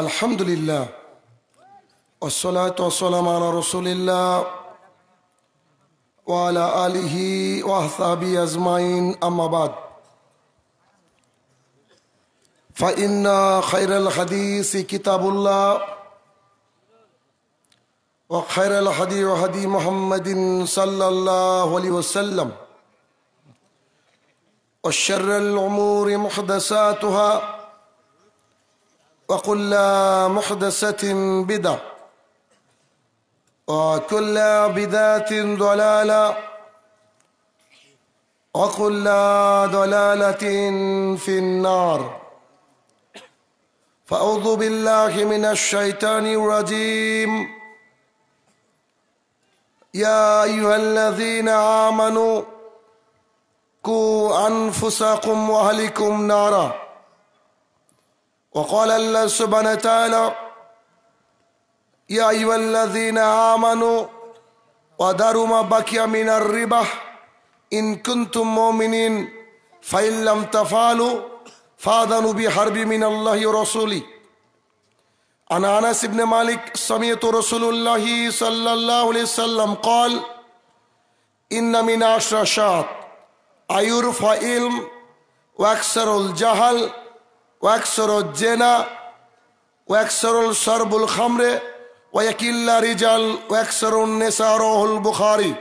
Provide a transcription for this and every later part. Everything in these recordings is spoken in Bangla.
الحمد لله والصلاة والسلام على رسول الله وعلى آله وأصحابه أجمعين أما بعد فإن خير الحديث كتاب الله وخير الحديث هدي محمد صلى الله عليه وسلم وشر الأمور محدثاتها وكل محدثة بدعة وكل بدعة ضلالة وكل ضلالة في النار فأعوذ بالله من الشيطان الرجيم يا أيها الذين آمنوا كو أنفسكم وأهلكم نارًا وقال الله سبحانه وتعالى يا أيها الذين آمنوا وذروا ما بقي من الربا إن كنتم مؤمنين فإن لم تفعلوا فاذنوا بحرب من الله ورسوله عن أنس بن مالك سمعت رسول الله صلى الله عليه وسلم قال إن من عشر شاط أيرفع علم وأكثر الجهل ওয়াকসর জেনা ওয়াকসরুল সরবুল খামরে ওয়াকিল্লা রিজাল ওয়াকসরুল নেসারহুল বুখারি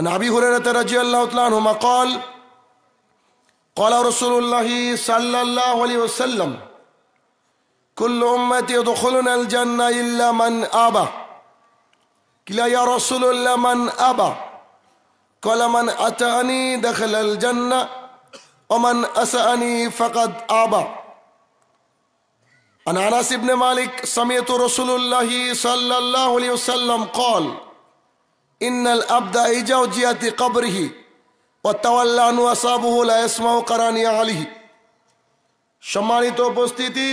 عن أبي هريرة رضي الله تعالى عنهما قال قال رسول الله صلى الله عليه وسلم كل أمتي يدخلون الجنة إلا من أبى قيل يا رسول الله من أبى قال من أتاني دخل الجنة ومن أسأني فقد آبى عن أنس بن مالك سمعت رسول الله صلى الله عليه وسلم قال إن الأبد إجاوجية قبره وتولى عن أصابه لا يسمع قراني عليه সম্মানিত উপস্থিতি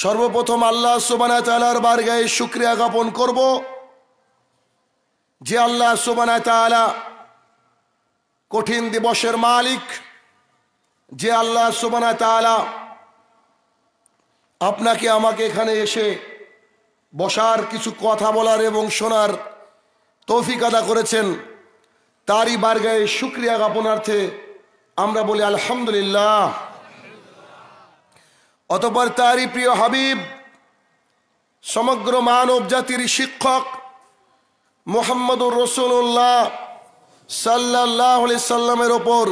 সর্বপ্রথম আল্লাহ সুবানা তালার বারগায় শুক্রিয়া জ্ঞাপন করব যে আল্লাহ সুবানা তালা কঠিন দিবসের মালিক যে আল্লাহ সুবানা তালা আপনাকে আমাকে এখানে এসে বসার কিছু কথা বলার এবং শোনার তৌফিক আদা করেছেন তারই বার্গায় সুক্রিয়া জ্ঞাপনার্থে আমরা বলি আলহামদুলিল্লাহ অতপর তারই প্রিয় হাবিব সমগ্র মানব জাতির শিক্ষক মোহাম্মদুর রসুল্লাহ সাল্লাহ সাল্লামের ওপর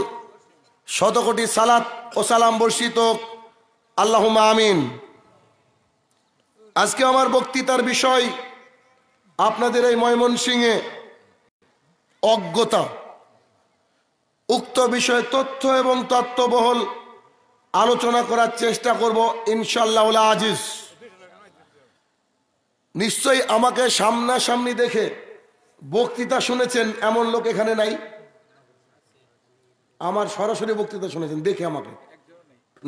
শতকোটি সালাত ও সালাম বর্ষিত আল্লাহ আমিন আজকে আমার বক্তৃতার বিষয় আপনাদের এই ময়মনসিংহে অজ্ঞতা উক্ত বিষয়ে তথ্য এবং তত্ত্ববহল আলোচনা করার চেষ্টা করব ইনশাল্লাহ আজিজ নিশ্চয়ই আমাকে সামনাসামনি দেখে বক্তৃতা শুনেছেন এমন লোক এখানে নাই আমার সরাসরি বক্তৃতা শুনেছেন দেখে আমাকে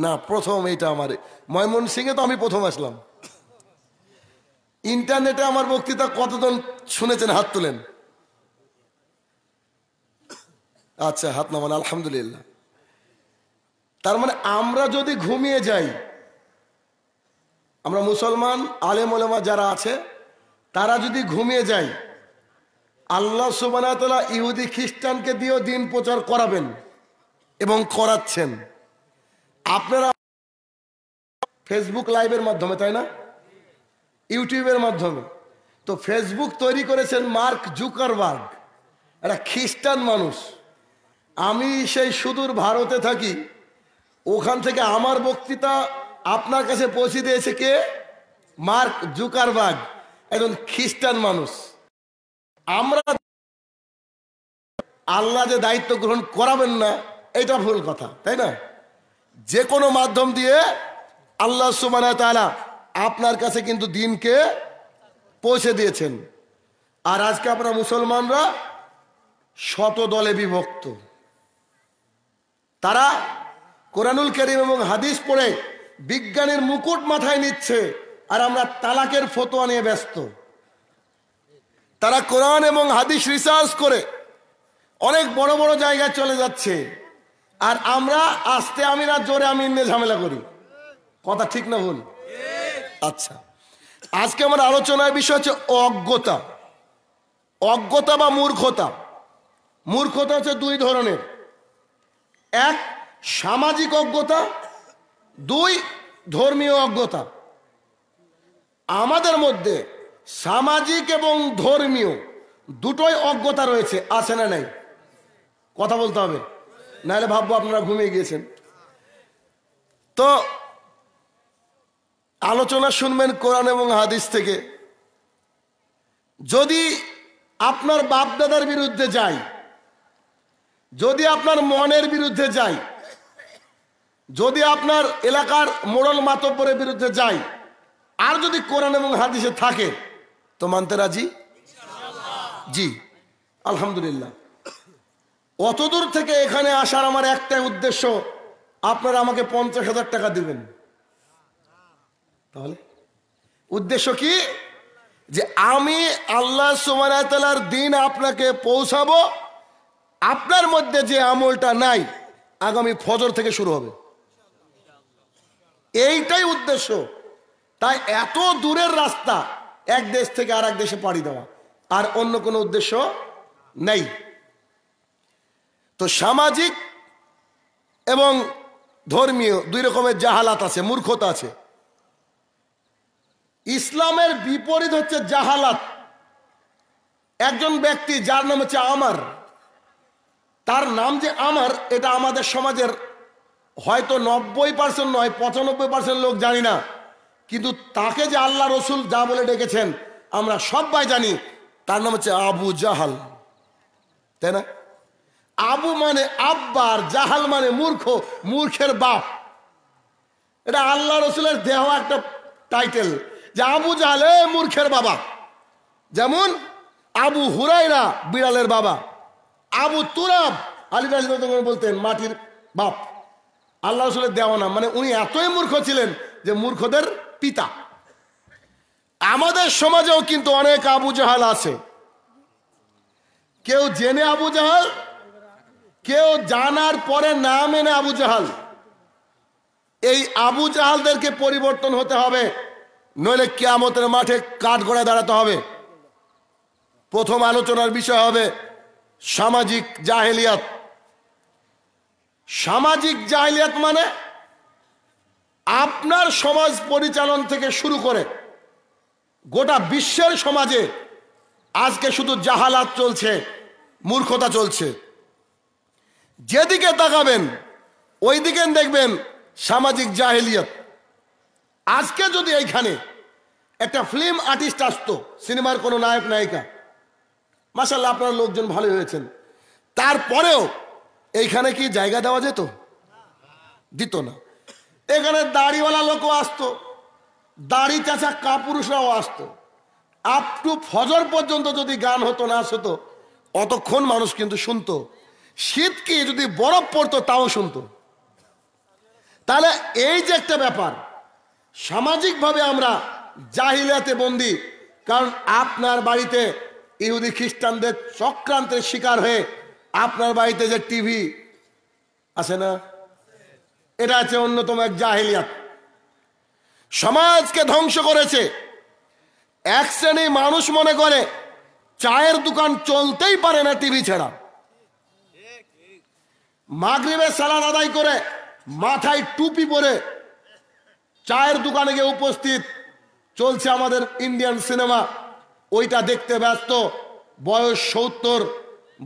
না প্রথম এটা আমার ময়মন এ তো আমি প্রথম আসলাম ইন্টারনেটে আমার বক্তৃতা কতজন শুনেছেন হাত তুলেন আচ্ছা হাত নামান আলহামদুলিল্লাহ তার মানে আমরা যদি ঘুমিয়ে যাই আমরা মুসলমান আলেম ওলেমা যারা আছে তারা যদি ঘুমিয়ে যায় আল্লাহ সুবানাতলা ইহুদি খ্রিস্টানকে দিয়েও দিন প্রচার করাবেন এবং করাচ্ছেন আপনারা ফেসবুক লাইভের মাধ্যমে তাই না ইউটিউবের মাধ্যমে তো ফেসবুক তৈরি করেছেন মার্ক জুকারবার্গ একটা খ্রিস্টান মানুষ আমি সেই সুদূর ভারতে থাকি ওখান থেকে আমার বক্তৃতা আপনার কাছে পৌঁছে দিয়েছে কে মার্ক জুকারবার্গ একজন খ্রিস্টান মানুষ আমরা আল্লাহ যে দায়িত্ব গ্রহণ করাবেন না এটা ভুল কথা তাই না যে কোনো মাধ্যম দিয়ে আল্লাহ সুমান তালা আপনার কাছে কিন্তু দিনকে পৌঁছে দিয়েছেন আর আজকে আপনারা মুসলমানরা শত দলে বিভক্ত তারা কোরআনুল করিম এবং হাদিস পড়ে বিজ্ঞানের মুকুট মাথায় নিচ্ছে আর আমরা তালাকের ফতোয়া নিয়ে ব্যস্ত তারা কোরআন এবং হাদিস রিসার্চ করে অনেক বড় বড় জায়গায় চলে যাচ্ছে আর আমরা আস্তে আমি না জোরে আমি ইন্দে ঝামেলা করি কথা ঠিক না ভুল আচ্ছা আজকে আমার আলোচনার বিষয় হচ্ছে অজ্ঞতা অজ্ঞতা বা মূর্খতা মূর্খতা হচ্ছে দুই ধরনের এক সামাজিক অজ্ঞতা দুই ধর্মীয় অজ্ঞতা আমাদের মধ্যে সামাজিক এবং ধর্মীয় দুটোই অজ্ঞতা রয়েছে আছে না নাই কথা বলতে হবে নাহলে ভাববো আপনারা ঘুমিয়ে গিয়েছেন তো আলোচনা শুনবেন কোরআন এবং হাদিস থেকে যদি আপনার বাপ দাদার বিরুদ্ধে যাই যদি আপনার মনের বিরুদ্ধে যাই যদি আপনার এলাকার মোড়ল মাতব্বরের বিরুদ্ধে যাই আর যদি কোরআন এবং হাদিসে থাকে তো মানতে রাজি জি আলহামদুলিল্লাহ অত দূর থেকে এখানে আসার আমার একটাই উদ্দেশ্য আপনারা আমাকে পঞ্চাশ হাজার টাকা দেবেন তাহলে উদ্দেশ্য কি যে আমি আল্লাহ সুমানাতালার দিন আপনাকে পৌঁছাবো আপনার মধ্যে যে আমলটা নাই আগামী ফজর থেকে শুরু হবে এইটাই উদ্দেশ্য তাই এত দূরের রাস্তা এক দেশ থেকে আর দেশে পাড়ি দেওয়া আর অন্য কোনো উদ্দেশ্য নেই তো সামাজিক এবং ধর্মীয় দুই রকমের জাহালাত আছে মূর্খতা আছে ইসলামের বিপরীত হচ্ছে জাহালাত একজন ব্যক্তি যার নাম হচ্ছে আমার তার নাম যে আমার এটা আমাদের সমাজের হয়তো নব্বই পার্সেন্ট নয় পঁচানব্বই পার্সেন্ট লোক জানি না কিন্তু তাকে যে আল্লাহ রসুল যা বলে ডেকেছেন আমরা সবাই জানি তার নাম হচ্ছে আবু জাহাল তাই না আবু মানে আব্বার জাহাল মানে মূর্খ মূর্খের বাপ এটা আল্লাহ রসুলের দেহ একটা টাইটেল যে আবু জাহাল এ মূর্খের বাবা যেমন আবু হুরাইরা বিড়ালের বাবা আবু তুরাব আলী রাজ বলতেন মাটির বাপ আল্লাহ রসুলের দেওয়া না মানে উনি এতই মূর্খ ছিলেন যে মূর্খদের পিতা আমাদের সমাজেও কিন্তু অনেক আবু জাহাল আছে কেউ জেনে আবু জাহাল কেউ জানার পরে না মেনে আবু জাহাল এই আবু জাহালদেরকে পরিবর্তন হতে হবে নইলে কেয়ামতের মাঠে কাঠ গড়ে দাঁড়াতে হবে প্রথম আলোচনার বিষয় হবে সামাজিক জাহেলিয়াত সামাজিক জাহেলিয়াত মানে আপনার সমাজ পরিচালন থেকে শুরু করে গোটা বিশ্বের সমাজে আজকে শুধু জাহালাত চলছে মূর্খতা চলছে যেদিকে তাকাবেন ওই দিকে দেখবেন সামাজিক জাহেলিয়ত আজকে যদি এইখানে একটা ফিল্ম আর্টিস্ট আসতো সিনেমার কোনো নায়ক নায়িকা মাসাল্লাহ আপনার লোকজন ভালো হয়েছেন তারপরেও এইখানে কি জায়গা দেওয়া যেত দিত না এখানে দাড়িওয়ালা লোকও আসতো দাড়ি চাচা কাপুরুষরাও আসতো আপ টু ফজর পর্যন্ত যদি গান হতো না হতো অতক্ষণ মানুষ কিন্তু শুনতো শীতকে যদি বরফ পড়তো তাও শুনতো তাহলে এই যে একটা ব্যাপার সামাজিকভাবে আমরা জাহিলাতে বন্দি কারণ আপনার বাড়িতে ইহুদি খ্রিস্টানদের চক্রান্তের শিকার হয়ে আপনার বাড়িতে যে টিভি আছে না এটা আছে অন্যতম এক জাহেলিয়াত সমাজকে ধ্বংস করেছে এক শ্রেণী মানুষ মনে করে চায়ের দোকান চলতেই পারে না টিভি ছাড়া মাগরিবের সালাদ আদায় করে মাথায় টুপি পরে চায়ের দোকানে গিয়ে উপস্থিত চলছে আমাদের ইন্ডিয়ান সিনেমা ওইটা দেখতে ব্যস্ত বয়স সত্তর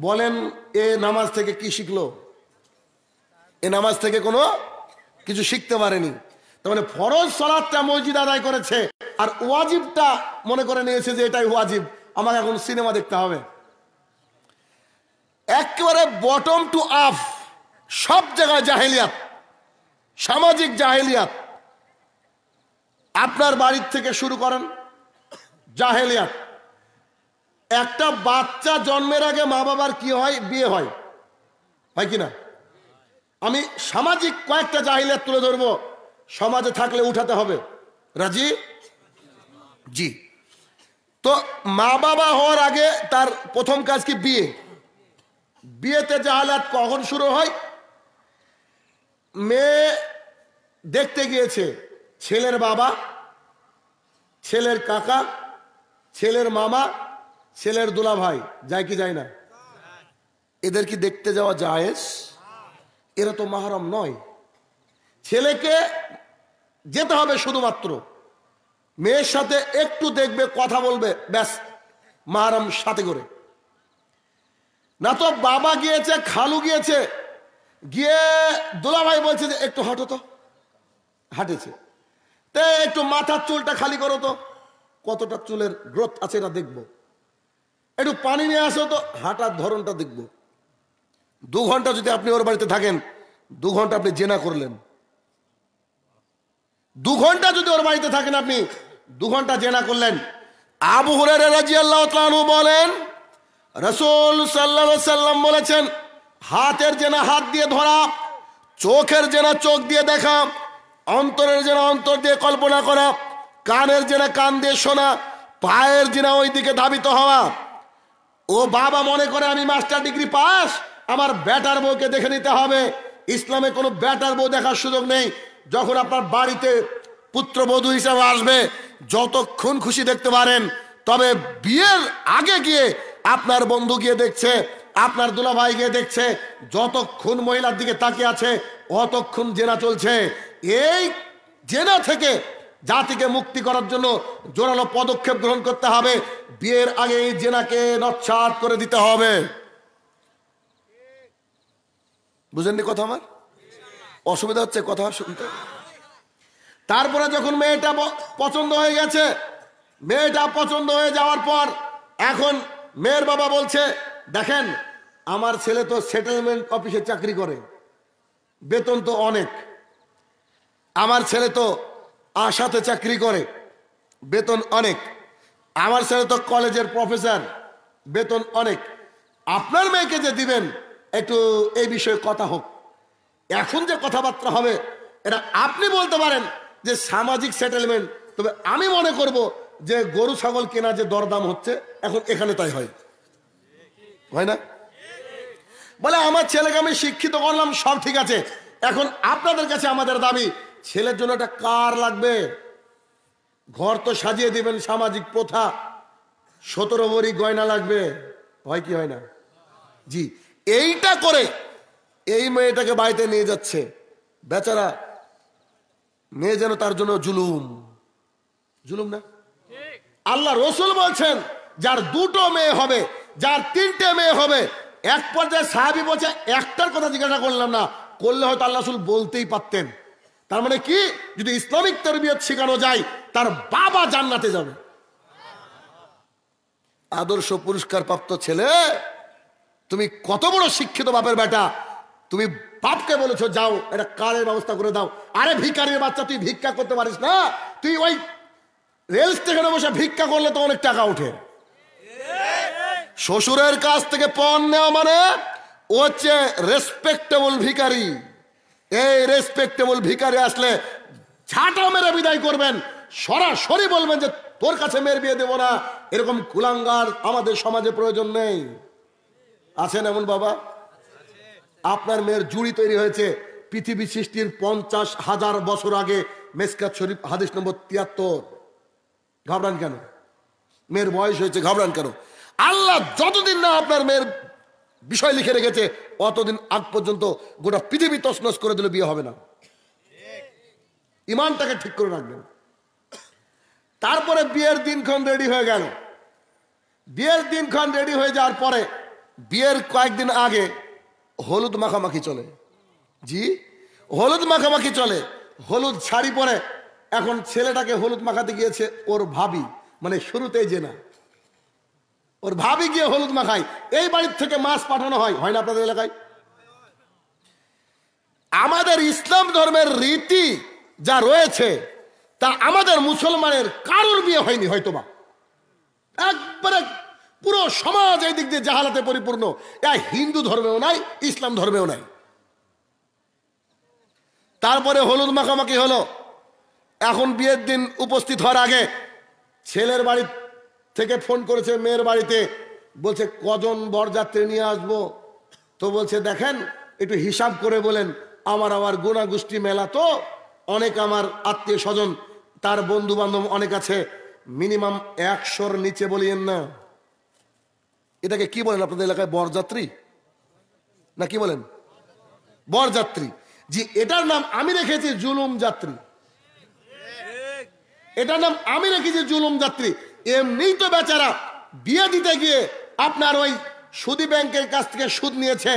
বলেন এ নামাজ থেকে কি শিখলো এ নামাজ থেকে কোনো কিছু শিখতে পারেনি তার মানে ফরজ সলাদটা মসজিদ আদায় করেছে আর ওয়াজিবটা মনে করে নিয়েছে যে এটাই ওয়াজিব আমাকে এখন সিনেমা দেখতে হবে একেবারে বটম টু আপ সব জায়গায় জাহেলিয়াত সামাজিক জাহেলিয়াত আপনার বাড়ির থেকে শুরু করেন জাহেলিয়াত একটা বাচ্চা জন্মের আগে মা বাবার কি হয় বিয়ে হয় হয় কি না আমি সামাজিক কয়েকটা জাহিলিয়াত তুলে ধরবো সমাজে থাকলে উঠাতে হবে রাজি জি তো মা বাবা হওয়ার আগে তার প্রথম কাজ কি বিয়ে বিয়েতে জাহালাত কখন শুরু হয় মেয়ে দেখতে গিয়েছে ছেলের বাবা ছেলের কাকা ছেলের মামা ছেলের দুলা ভাই যায় কি যায় না এদের কি দেখতে যাওয়া যায় এরা তো মাহরম নয় ছেলেকে যেতে হবে শুধুমাত্র মেয়ের সাথে একটু দেখবে কথা বলবে ব্যাস মাহরম সাথে করে না তো বাবা গিয়েছে খালু গিয়েছে গিয়ে দোলাভাই বলছে যে একটু হাঁটো তো হাঁটেছে তে একটু মাথার চুলটা খালি করো তো কতটা চুলের গ্রোথ আছে এটা দেখবো একটু পানি নিয়ে আসো তো হাঁটার ধরনটা দেখবো দু ঘন্টা যদি আপনি ওর বাড়িতে থাকেন দু ঘন্টা আপনি জেনা করলেন দু ঘন্টা যদি ওর বাড়িতে থাকেন আপনি দু ঘন্টা জেনা করলেন আবু হুরের রাজি আল্লাহ বলেন রসুল সাল্লাম বলেছেন হাতের জেনা হাত দিয়ে ধরা চোখের জেনা চোখ দিয়ে দেখা অন্তরের জেনা অন্তর দিয়ে কল্পনা করা কানের জেনা কান দিয়ে শোনা পায়ের জেনা ওই দিকে ধাবিত হওয়া ও বাবা মনে করে আমি মাস্টার ডিগ্রি পাস আমার ব্যাটার বউকে দেখে নিতে হবে ইসলামে কোনো ব্যাটার বউ দেখার সুযোগ নেই যখন আপনার বাড়িতে পুত্র বধূ হিসাবে আসবে যতক্ষণ খুশি দেখতে পারেন তবে বিয়ের আগে গিয়ে আপনার বন্ধু গিয়ে দেখছে আপনার দুলাভাই গিয়ে দেখছে যতক্ষণ মহিলার দিকে তাকিয়ে আছে অতক্ষণ জেনা চলছে এই জেনা থেকে জাতিকে মুক্তি করার জন্য জোরালো পদক্ষেপ গ্রহণ করতে হবে বিয়ের আগে এই জেনাকে নচ্ছাদ করে দিতে হবে বুঝেননি কথা আমার অসুবিধা হচ্ছে কথা শুনতে তারপরে যখন মেয়েটা পছন্দ হয়ে গেছে মেয়েটা পছন্দ হয়ে যাওয়ার পর এখন মেয়ের বাবা বলছে দেখেন আমার ছেলে তো সেটেলমেন্ট অফিসে চাকরি করে বেতন তো অনেক আমার ছেলে তো আশাতে চাকরি করে বেতন অনেক আমার ছেলে তো কলেজের প্রফেসর বেতন অনেক আপনার মেয়েকে যে দিবেন একটু এই বিষয়ে কথা হোক এখন যে কথাবার্তা হবে এটা আপনি বলতে পারেন যে সামাজিক সেটেলমেন্ট তবে আমি মনে করব যে গরু ছাগল কেনা যে দরদাম হচ্ছে এখন এখানে তাই হয় হয় না বলে আমার ছেলেকে আমি শিক্ষিত করলাম সব ঠিক আছে এখন আপনাদের কাছে আমাদের দাবি ছেলের জন্য একটা কার লাগবে ঘর তো সাজিয়ে দিবেন সামাজিক প্রথা সতেরো ভরি গয়না লাগবে হয় কি হয় না জি এইটা করে এই মেয়েটাকে বাড়িতে নিয়ে যাচ্ছে বেচারা মেয়ে যেন তার জন্য জুলুম জুলুম না আল্লাহ রসুল বলছেন যার দুটো মেয়ে হবে যার তিনটে মেয়ে হবে এক পর্যায়ে সাহাবি বলছে একটার কথা জিজ্ঞাসা করলাম না করলে হয়তো আল্লাহ রসুল বলতেই পারতেন তার মানে কি যদি ইসলামিক তরবিয়ত শেখানো যায় তার বাবা জান্নাতে যাবে আদর্শ পুরস্কার প্রাপ্ত ছেলে তুমি কত বড় শিক্ষিত বাপের বেটা তুমি বাপকে বলেছো যাও একটা কারের ব্যবস্থা করে দাও আরে ভিকারের বাচ্চা তুই ভিক্ষা করতে পারিস না তুই ওই রেল স্টেশনে বসে ভিক্ষা করলে তো অনেক টাকা ওঠে শ্বশুরের কাছ থেকে পণ নেওয়া মানে ও হচ্ছে রেসপেক্টেবল ভিকারি এই রেসপেক্টেবল ভিকারি আসলে ঝাঁটা মেরে বিদায় করবেন সরাসরি বলবেন যে তোর কাছে মেয়ের বিয়ে দেবো না এরকম কুলাঙ্গার আমাদের সমাজে প্রয়োজন নেই আছেন এমন বাবা আপনার মেয়ের জুড়ি তৈরি হয়েছে পৃথিবী সৃষ্টির পঞ্চাশ হাজার বছর আগে মেসকাত শরীফ হাদিস নম্বর তিয়াত্তর ঘাবড়ান কেন মেয়ের বয়স হয়েছে ঘাবড়ান কেন আল্লাহ যতদিন না আপনার মেয়ের বিষয় লিখে রেখেছে অতদিন আগ পর্যন্ত গোটা পৃথিবী তসনস করে দিলে বিয়ে হবে না ইমানটাকে ঠিক করে রাখবেন তারপরে বিয়ের দিনক্ষণ রেডি হয়ে গেল বিয়ের দিনক্ষণ রেডি হয়ে যাওয়ার পরে বিয়ের কয়েকদিন আগে হলুদ মাখামাখি চলে জি হলুদ মাখামাখি চলে হলুদ শাড়ি পরে এখন ছেলেটাকে হলুদ মাখাতে গিয়েছে ওর ভাবি মানে শুরুতেই যে না ওর ভাবি গিয়ে হলুদ মাখায় এই বাড়ির থেকে মাছ পাঠানো হয় হয় না আপনাদের এলাকায় আমাদের ইসলাম ধর্মের রীতি যা রয়েছে তা আমাদের মুসলমানের কারোর বিয়ে হয়নি হয়তোবা একবারে পুরো সমাজ এই দিক দিয়ে জাহালাতে পরিপূর্ণ এটা হিন্দু ধর্মেও নাই ইসলাম ধর্মেও নাই তারপরে হলুদ মাখামাখি হলো এখন বিয়ের দিন উপস্থিত হওয়ার আগে ছেলের বাড়ি থেকে ফোন করেছে মেয়ের বাড়িতে বলছে কজন বরযাত্রী নিয়ে আসবো তো বলছে দেখেন একটু হিসাব করে বলেন আমার আমার গোনাগুষ্টি মেলা তো অনেক আমার আত্মীয় স্বজন তার বন্ধু বান্ধব অনেক আছে মিনিমাম একশোর নিচে বলিয়েন না এটাকে কি বলেন আপনাদের এলাকায় বরযাত্রী না কি বলেন বরযাত্রী জি এটার নাম আমি রেখেছি জুলুম যাত্রী এটার নাম আমি রেখেছি জুলুম যাত্রী এমনি তো বেচারা বিয়ে দিতে গিয়ে আপনার ওই সুদী ব্যাংকের কাছ থেকে সুদ নিয়েছে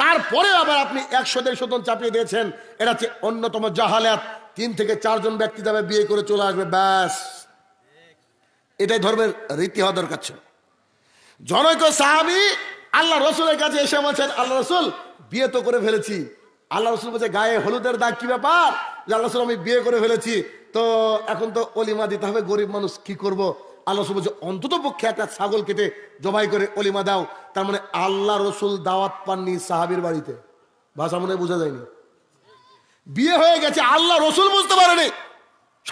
তারপরে আবার আপনি একশো দেড়শো জন চাপিয়ে দিয়েছেন এটা হচ্ছে অন্যতম জাহালাত তিন থেকে চারজন ব্যক্তি যাবে বিয়ে করে চলে আসবে ব্যাস এটাই ধর্মের রীতি হওয়া দরকার ছিল জনৈক সাহাবি আল্লাহ রসুলের কাছে এসে বলছেন আল্লাহ রসুল বিয়ে তো করে ফেলেছি আল্লাহ রসুল বলছে গায়ে হলুদের দাগ কি ব্যাপার আল্লাহ রসুল আমি বিয়ে করে ফেলেছি তো এখন তো অলিমা দিতে হবে গরিব মানুষ কি করব। আল্লাহ রসুল বলছে অন্তত পক্ষে একটা ছাগল কেটে জবাই করে অলিমা দাও তার মানে আল্লাহ রসুল দাওয়াত পাননি সাহাবির বাড়িতে ভাষা মনে বোঝা যায়নি বিয়ে হয়ে গেছে আল্লাহ রসুল বুঝতে পারেনি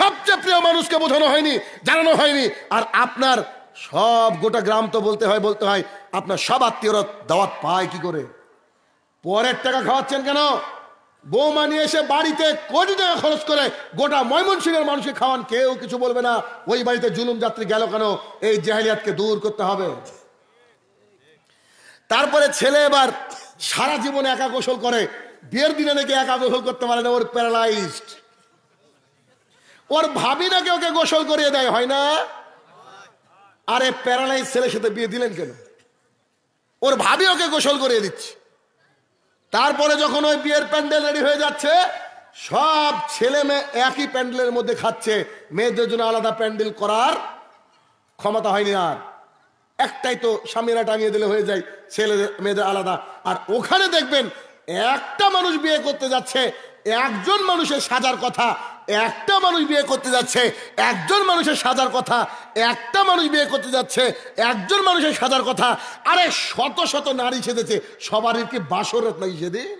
সবচেয়ে প্রিয় মানুষকে বোঝানো হয়নি জানানো হয়নি আর আপনার সব গোটা গ্রাম তো বলতে হয় বলতে হয় আপনার সব আত্মীয়রা দাওয়াত পায় কি করে পরের টাকা খাওয়াচ্ছেন কেন বৌমা নিয়ে এসে বাড়িতে কোটি টাকা খরচ করে গোটা ময়মনসিংহের মানুষকে খাওয়ান কেউ কিছু বলবে না ওই বাড়িতে জুলুম যাত্রী গেল কেন এই জাহেলিয়াতকে দূর করতে হবে তারপরে ছেলে এবার সারা জীবনে একা গোসল করে বিয়ের দিনে নাকি একা গোসল করতে পারে না ওর প্যারালাইজড ওর ভাবি নাকি ওকে গোসল করিয়ে দেয় হয় না আরে প্যারালাইজ ছেলের সাথে বিয়ে দিলেন কেন ওর ভাবি ওকে গোসল করিয়ে দিচ্ছে তারপরে যখন ওই বিয়ের প্যান্ডেল রেডি হয়ে যাচ্ছে সব ছেলে মেয়ে একই প্যান্ডেলের মধ্যে খাচ্ছে মেয়েদের জন্য আলাদা প্যান্ডেল করার ক্ষমতা হয়নি আর একটাই তো স্বামীরা টাঙিয়ে দিলে হয়ে যায় ছেলে মেয়েদের আলাদা আর ওখানে দেখবেন একটা মানুষ বিয়ে করতে যাচ্ছে একজন মানুষের সাজার কথা একটা মানুষ বিয়ে করতে যাচ্ছে একজন মানুষের সাজার কথা একটা মানুষ বিয়ে করতে যাচ্ছে একজন মানুষের সাজার কথা আরে শত শত নারী সেজেছে সবারই কি বাসর নাই সেদিন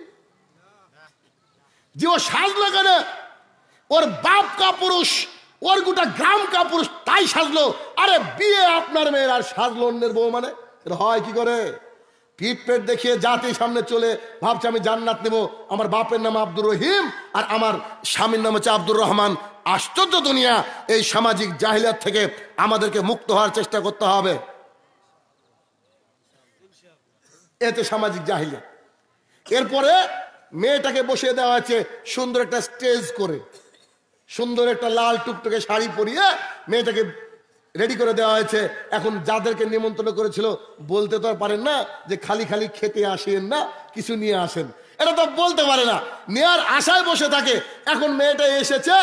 যে ও সাজলো কেন ওর বাপ কাপুরুষ ওর গোটা গ্রাম কাপুরুষ তাই সাজলো আরে বিয়ে আপনার মেয়ের আর সাজলো অন্যের বউ মানে হয় কি করে পিঠ পেট দেখিয়ে জাতি সামনে চলে ভাবছে আমি জান্নাত নেব আমার বাপের নাম আব্দুর রহিম আর আমার স্বামীর নাম হচ্ছে আব্দুর রহমান আশ্চর্য দুনিয়া এই সামাজিক জাহিলার থেকে আমাদেরকে মুক্ত হওয়ার চেষ্টা করতে হবে এতে সামাজিক জাহিলা এরপরে মেয়েটাকে বসিয়ে দেওয়া হয়েছে সুন্দর একটা স্টেজ করে সুন্দর একটা লাল টুকটুকে শাড়ি পরিয়ে মেয়েটাকে রেডি করে দেওয়া হয়েছে এখন যাদেরকে নিমন্ত্রণ করেছিল বলতে তো আর পারেন না যে খালি খালি খেতে আসেন না কিছু নিয়ে আসেন এটা তো বলতে পারে না নেয়ার আশায় বসে থাকে এখন মেয়েটা এসেছে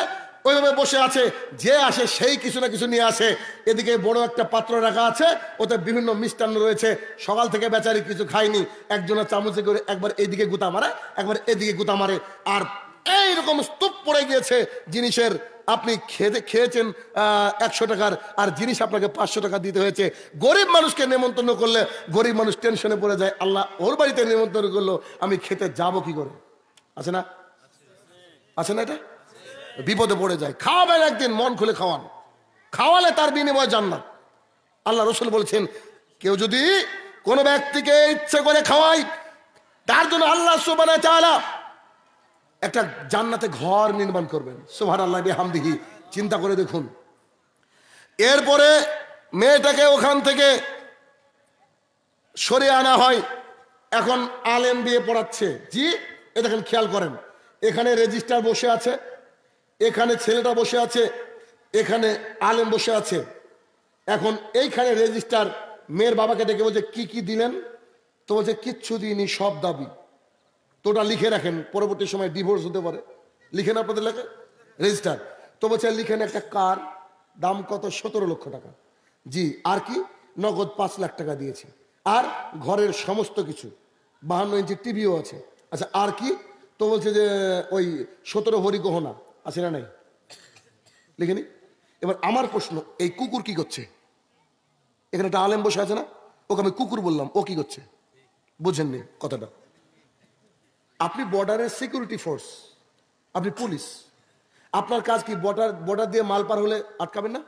ওইভাবে বসে আছে যে আসে সেই কিছু না কিছু নিয়ে আসে এদিকে বড় একটা পাত্র রাখা আছে ওতে বিভিন্ন মিষ্টান্ন রয়েছে সকাল থেকে বেচারি কিছু খায়নি একজনের চামচে করে একবার এদিকে গুতা মারে একবার এদিকে গুতা মারে আর এইরকম স্তূপ পড়ে গিয়েছে জিনিসের আপনি খেতে খেয়েছেন একশো টাকার আর জিনিস আপনাকে পাঁচশো টাকা দিতে হয়েছে গরিব মানুষকে নেমন্তন্ন করলে গরিব মানুষ টেনশনে পড়ে যায় আল্লাহ ওর বাড়িতে নেমন্তন্ন করলো আমি খেতে যাব কি করে আছে না আছে না এটা বিপদে পড়ে যায় খাওয়াবেন একদিন মন খুলে খাওয়ান খাওয়ালে তার বিনিময় না আল্লাহ রসুল বলছেন কেউ যদি কোনো ব্যক্তিকে ইচ্ছে করে খাওয়াই তার জন্য আল্লাহ সুবানা চালা একটা জান্নাতে ঘর নির্মাণ করবেন সোহান আল্লাহ হামদিহি চিন্তা করে দেখুন এরপরে মেয়েটাকে ওখান থেকে সরিয়ে আনা হয় এখন আলেম বিয়ে পড়াচ্ছে জি এ খেয়াল করেন এখানে রেজিস্টার বসে আছে এখানে ছেলেটা বসে আছে এখানে আলেম বসে আছে এখন এইখানে রেজিস্টার মেয়ের বাবাকে ডেকে বলছে কি কি দিলেন তো বলছে কিচ্ছু দিইনি সব দাবি তো ওটা লিখে রাখেন পরবর্তী সময় ডিভোর্স হতে পারে লিখেন আপনাদের লেখে রেজিস্টার তো বলছে লিখেন একটা কার দাম কত সতেরো লক্ষ টাকা জি আর কি নগদ পাঁচ লাখ টাকা দিয়েছে আর ঘরের সমস্ত কিছু বাহান্ন ইঞ্চি টিভিও আছে আচ্ছা আর কি তো বলছে যে ওই সতেরো হরি গহনা আছে না নাই লিখে নি এবার আমার প্রশ্ন এই কুকুর কি করছে এখানে একটা আলেম বসে আছে না ওকে আমি কুকুর বললাম ও কি করছে বুঝেননি কথাটা আপনি বর্ডারের সিকিউরিটি ফোর্স আপনি পুলিশ আপনার কাজ কি বর্ডার বর্ডার দিয়ে মাল পার হলে আটকাবেন না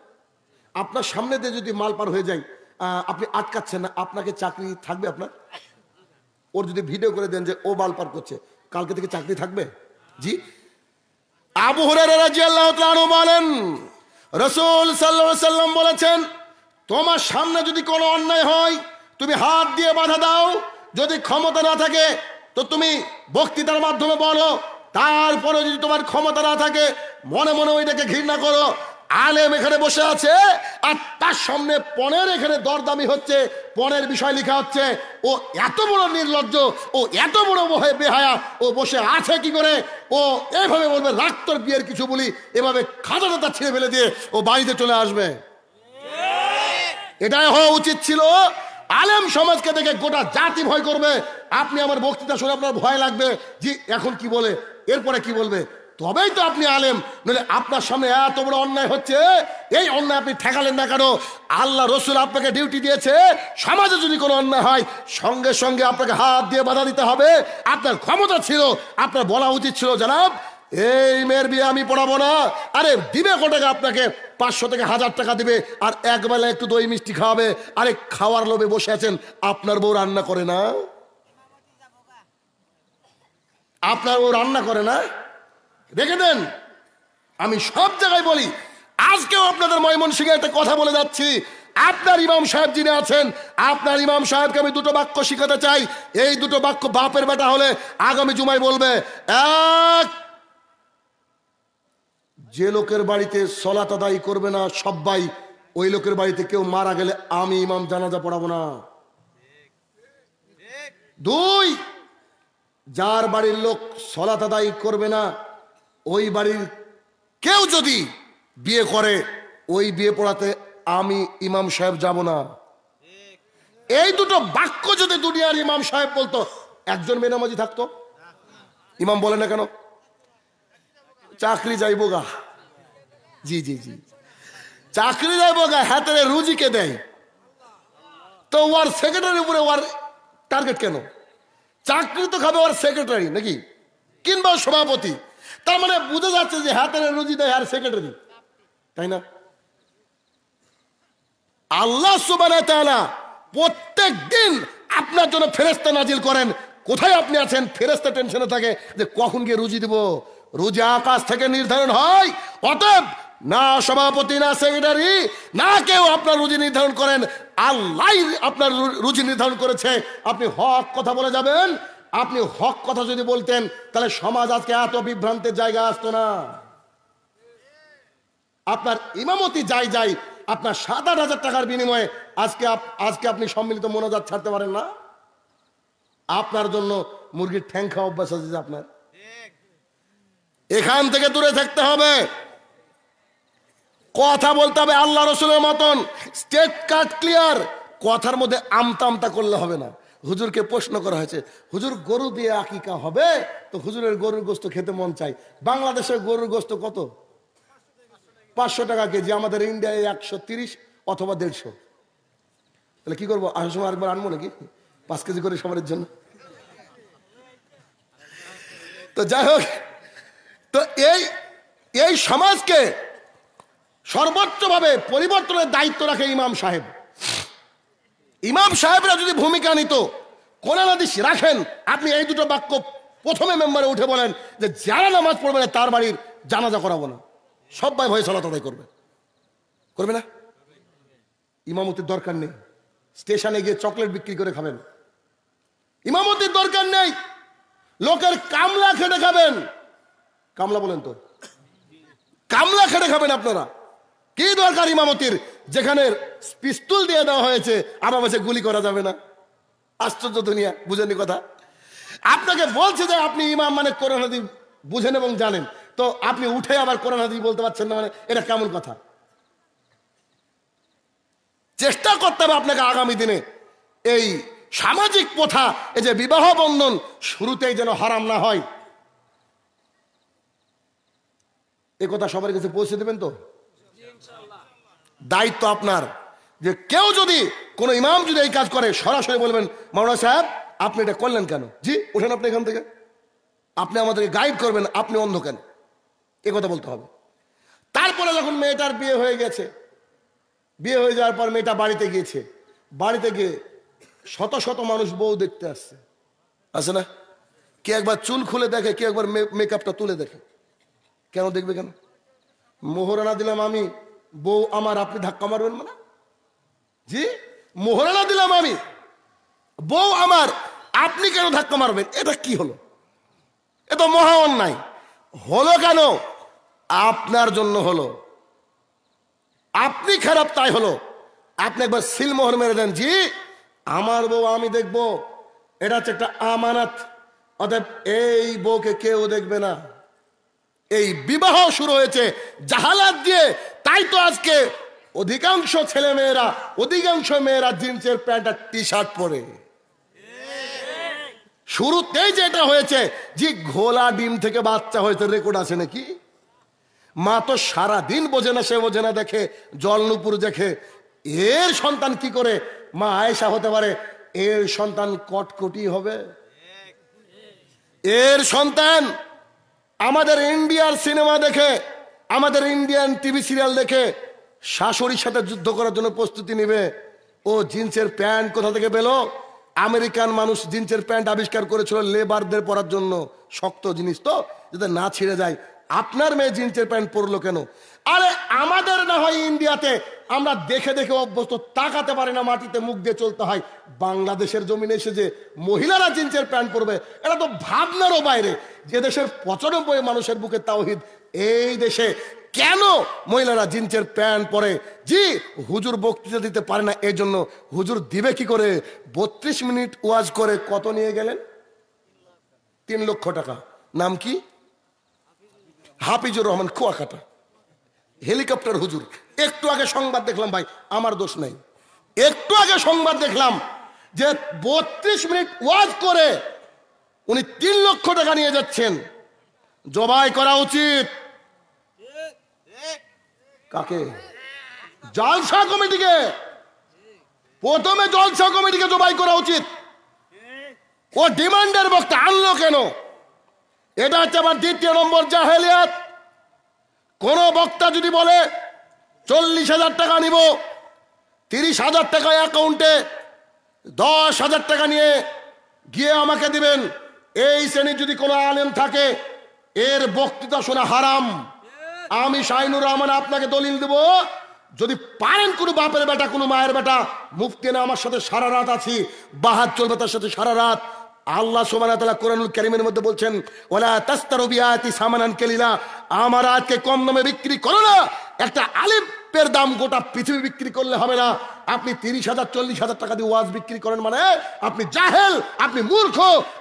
আপনার সামনে দিয়ে যদি মাল পার হয়ে যায় আপনি আটকাচ্ছেন না আপনাকে চাকরি থাকবে আপনার ওর যদি ভিডিও করে দেন যে ও মাল পার করছে কালকে থেকে চাকরি থাকবে জি আবু বলেন রসুল সাল্লাম বলেছেন তোমার সামনে যদি কোনো অন্যায় হয় তুমি হাত দিয়ে বাধা দাও যদি ক্ষমতা না থাকে তো তুমি বক্তৃতার মাধ্যমে বলো তারপরে যদি তোমার ক্ষমতা না থাকে মনে মনে ওইটাকে ঘৃণা করো আলেম এখানে বসে আছে আর তার সামনে পণের এখানে দরদামি হচ্ছে পনের বিষয় লেখা হচ্ছে ও এত বড় নির্লজ্জ ও এত বড় বেহায়া ও বসে আছে কি করে ও এভাবে বলবে রাক্তর বিয়ের কিছু বলি এভাবে খাদা তার ছিঁড়ে ফেলে দিয়ে ও বাড়িতে চলে আসবে এটাই হওয়া উচিত ছিল আলেম সমাজকে দেখে গোটা জাতি ভয় করবে আপনি আমার বক্তৃতা শুনে আপনার ভয় লাগবে যে এখন কি বলে এরপরে কি বলবে তবেই তো আপনি আলেম নাহলে আপনার সামনে এত বড় অন্যায় হচ্ছে এই অন্যায় আপনি ঠেকালেন না কেন আল্লাহ রসুল আপনাকে ডিউটি দিয়েছে সমাজে যদি কোনো অন্যায় হয় সঙ্গে সঙ্গে আপনাকে হাত দিয়ে বাধা দিতে হবে আপনার ক্ষমতা ছিল আপনার বলা উচিত ছিল জানাব এই মেয়ের বিয়ে আমি পড়াবো না আরে দিবে কো টাকা আপনাকে পাঁচশো থেকে হাজার টাকা দিবে আর একবেলা একটু দই মিষ্টি খাওয়াবে আরে খাওয়ার লোভে বসে আছেন আপনার বউ রান্না করে না আপনার বউ রান্না করে না দেখে দেন আমি সব জায়গায় বলি আজকেও আপনাদের ময়মনসিংহে একটা কথা বলে যাচ্ছি আপনার ইমাম সাহেব যিনি আছেন আপনার ইমাম সাহেবকে আমি দুটো বাক্য শিখাতে চাই এই দুটো বাক্য বাপের বেটা হলে আগামী জুমাই বলবে এক যে লোকের বাড়িতে সলাত আদায় করবে না সবাই ওই লোকের বাড়িতে কেউ মারা গেলে আমি ইমাম জানাজা পড়াবো না দুই যার বাড়ির লোক সলাত আদায় করবে না ওই বাড়ির কেউ যদি বিয়ে করে ওই বিয়ে পড়াতে আমি ইমাম সাহেব যাব না এই দুটো বাক্য যদি দুনিয়ার ইমাম সাহেব বলতো একজন মেনামাজি থাকতো ইমাম বলে না কেন চাকরি যাইব গা জি জি জি চাকরি দেয় বগা হাতের হ্যাঁ, রুজিকে দেয় তো ওয়ার সেক্রেটারি উপরে ওয়ার টার্গেট কেন চাকরি তো খাবে ওর সেক্রেটারি নাকি কিংবা সভাপতি তার মানে বুঝে যাচ্ছে যে হাতের হ্যাঁ, রুজি দেয় আর সেক্রেটারি তাই না আল্লাহ সুবান প্রত্যেক দিন আপনার জন্য ফেরেস্তা নাজিল করেন কোথায় আপনি আছেন ফেরেস্তা টেনশনে থাকে যে কখন গিয়ে রুজি দিব রুজি আকাশ থেকে নির্ধারণ হয় অতএব না সভাপতি না সেক্রেটারি না কেউ আপনার রুজি নির্ধারণ করেন আল্লাহ আপনার রুজি নির্ধারণ করেছে আপনি হক কথা বলে যাবেন আপনি হক কথা যদি বলতেন তাহলে সমাজ আজকে এত বিভ্রান্তের জায়গা আসতো না আপনার ইমামতি যাই যাই আপনার সাত আট হাজার টাকার বিনিময়ে আজকে আজকে আপনি সম্মিলিত মনোজাত ছাড়তে পারেন না আপনার জন্য মুরগির ঠ্যাং খাওয়া অভ্যাস আছে আপনার এখান থেকে দূরে থাকতে হবে কথা বলতে হবে আল্লাহ রসুলের মতন স্টেট কাট ক্লিয়ার কথার মধ্যে আমতা আমতা করলে হবে না হুজুরকে প্রশ্ন করা হয়েছে হুজুর গরু দিয়ে আকিকা হবে তো হুজুরের গরুর গোস্ত খেতে মন চাই বাংলাদেশের গরুর গোস্ত কত পাঁচশো টাকা কেজি আমাদের ইন্ডিয়ায় একশো তিরিশ অথবা দেড়শো তাহলে কি করবো আসার সময় আরেকবার আনবো নাকি পাঁচ কেজি করে সবারের জন্য তো যাই হোক তো এই এই সমাজকে সর্বোচ্চভাবে পরিবর্তনের দায়িত্ব রাখে ইমাম সাহেব ইমাম সাহেবরা যদি ভূমিকা নিত কোরআন রাখেন আপনি এই দুটো বাক্য প্রথমে মেম্বারে উঠে বলেন যে যারা নামাজ পড়বে না তার বাড়ির জানাজা করাবো না সবাই ভয়ে চলা করবে করবে না ইমামতির দরকার নেই স্টেশনে গিয়ে চকলেট বিক্রি করে খাবেন ইমামতির দরকার নেই লোকের কামলা খেটে খাবেন কামলা বলেন তো কামলা খেটে খাবেন আপনারা কি দরকার ইমামতির যেখানে পিস্তুল দিয়ে দেওয়া হয়েছে আমার বসে গুলি করা যাবে না আশ্চর্য দুনিয়া বুঝেনি কথা আপনাকে বলছে যে আপনি ইমাম মানে করোনা দিব বুঝেন এবং জানেন তো আপনি উঠে আবার করোনা দিব বলতে পারছেন না মানে এটা কেমন কথা চেষ্টা করতে হবে আপনাকে আগামী দিনে এই সামাজিক প্রথা এই যে বিবাহ বন্ধন শুরুতেই যেন হারাম না হয় এ কথা সবার কাছে পৌঁছে দেবেন তো দায়িত্ব আপনার যে কেউ যদি কোনো ইমাম যদি এই কাজ করে সরাসরি বলবেন মামলা সাহেব আপনি এটা করলেন কেন জি উঠেন আপনি এখান থেকে আপনি আমাদেরকে গাইড করবেন আপনি অন্ধ কেন এ কথা বলতে হবে তারপরে যখন মেয়েটার বিয়ে হয়ে গেছে বিয়ে হয়ে যাওয়ার পর মেয়েটা বাড়িতে গিয়েছে বাড়িতে গিয়ে শত শত মানুষ বউ দেখতে আসছে আছে না কে একবার চুল খুলে দেখে কে একবার মেকআপটা তুলে দেখে কেন দেখবে কেন মোহরানা দিলাম আমি বউ আমার আপনি ধাক্কা মারবেন মানে জি মোহরানা দিলাম আমি বউ আমার আপনি কেন ধাক্কা মারবেন এটা কি হলো এ তো মহা অন্যায় হলো কেন আপনার জন্য হলো আপনি খারাপ তাই হলো আপনি একবার সিলমোহর মেরে দেন জি আমার বউ আমি দেখব এটা হচ্ছে একটা আমানত অতএব এই বউকে কেউ দেখবে না এই বিবাহ শুরু হয়েছে জাহালাত দিয়ে তাই তো আজকে অধিকাংশ ছেলে মেয়েরা অধিকাংশ মেয়েরা জিন্সের প্যান্ট আর টি শার্ট পরে শুরুতেই যেটা হয়েছে যে ঘোলা ডিম থেকে বাচ্চা হয়েছে রেকর্ড আছে নাকি মা তো সারাদিন বোঝে না সে বোঝে না দেখে জল নুপুর দেখে এর সন্তান কি করে মা আয়েশা হতে পারে এর সন্তান কটকটি হবে এর সন্তান আমাদের ইন্ডিয়ার সিনেমা দেখে আমাদের ইন্ডিয়ান টিভি সিরিয়াল দেখে শাশুড়ির সাথে যুদ্ধ করার জন্য প্রস্তুতি নেবে ও জিন্সের প্যান্ট কোথা থেকে পেল আমেরিকান মানুষ জিন্সের প্যান্ট আবিষ্কার করেছিল লেবারদের পরার জন্য শক্ত জিনিস তো যাতে না ছিঁড়ে যায় আপনার মেয়ে জিন্সের প্যান্ট পরলো কেন আরে আমাদের না হয় ইন্ডিয়াতে আমরা দেখে দেখে অভ্যস্ত তাকাতে পারি না মাটিতে মুখ দিয়ে চলতে হয় বাংলাদেশের জমিনে এসে যে মহিলারা জিন্সের প্যান্ট পরবে এটা তো ভাবনারও বাইরে যে দেশের পঁচানব্বই মানুষের বুকে তাওহিদ এই দেশে কেন মহিলারা জিন্সের প্যান্ট পরে জি হুজুর বক্তৃতা দিতে পারে না এই জন্য হুজুর দিবে কি করে বত্রিশ মিনিট ওয়াজ করে কত নিয়ে গেলেন তিন লক্ষ টাকা নাম কি হাফিজুর রহমান কুয়াকাটা হেলিকপ্টার হুজুর একটু আগে সংবাদ দেখলাম ভাই আমার দোষ নাই একটু আগে সংবাদ দেখলাম যে বত্রিশ মিনিট ওয়াজ করে উনি তিন লক্ষ টাকা নিয়ে যাচ্ছেন জবাই করা উচিত কাকে জলসা কমিটিকে প্রথমে জলসা কমিটিকে জবাই করা উচিত ও ডিমান্ডের বক্তা আনলো কেন এটা হচ্ছে আমার দ্বিতীয় নম্বর জাহেলিয়াত কোন বক্তা যদি বলে চল্লিশ হাজার টাকা নিব তিরিশ হাজার টাকা অ্যাকাউন্টে দশ হাজার টাকা নিয়ে গিয়ে আমাকে দিবেন এই শ্রেণীর যদি কোনো আলেম থাকে এর বক্তৃতা শোনা হারাম আমি শাইনুর রহমান আপনাকে দলিল দেব যদি পারেন কোনো বাপের বেটা কোনো মায়ের বেটা মুক্তি না আমার সাথে সারা রাত আছি বাহার চলবে তার সাথে সারা রাত আল্লাহ সোমানা কোরআনুল করিমের মধ্যে বলছেন ওলা তাস্তারবিয়াতি সামানান কেলিলা আমার আজকে কম দামে বিক্রি করো না একটা আলিপের দাম গোটা পৃথিবী বিক্রি করলে হবে না আপনি তিরিশ হাজার চল্লিশ হাজার টাকা দিয়ে ওয়াজ বিক্রি করেন মানে আপনি জাহেল আপনি মূর্খ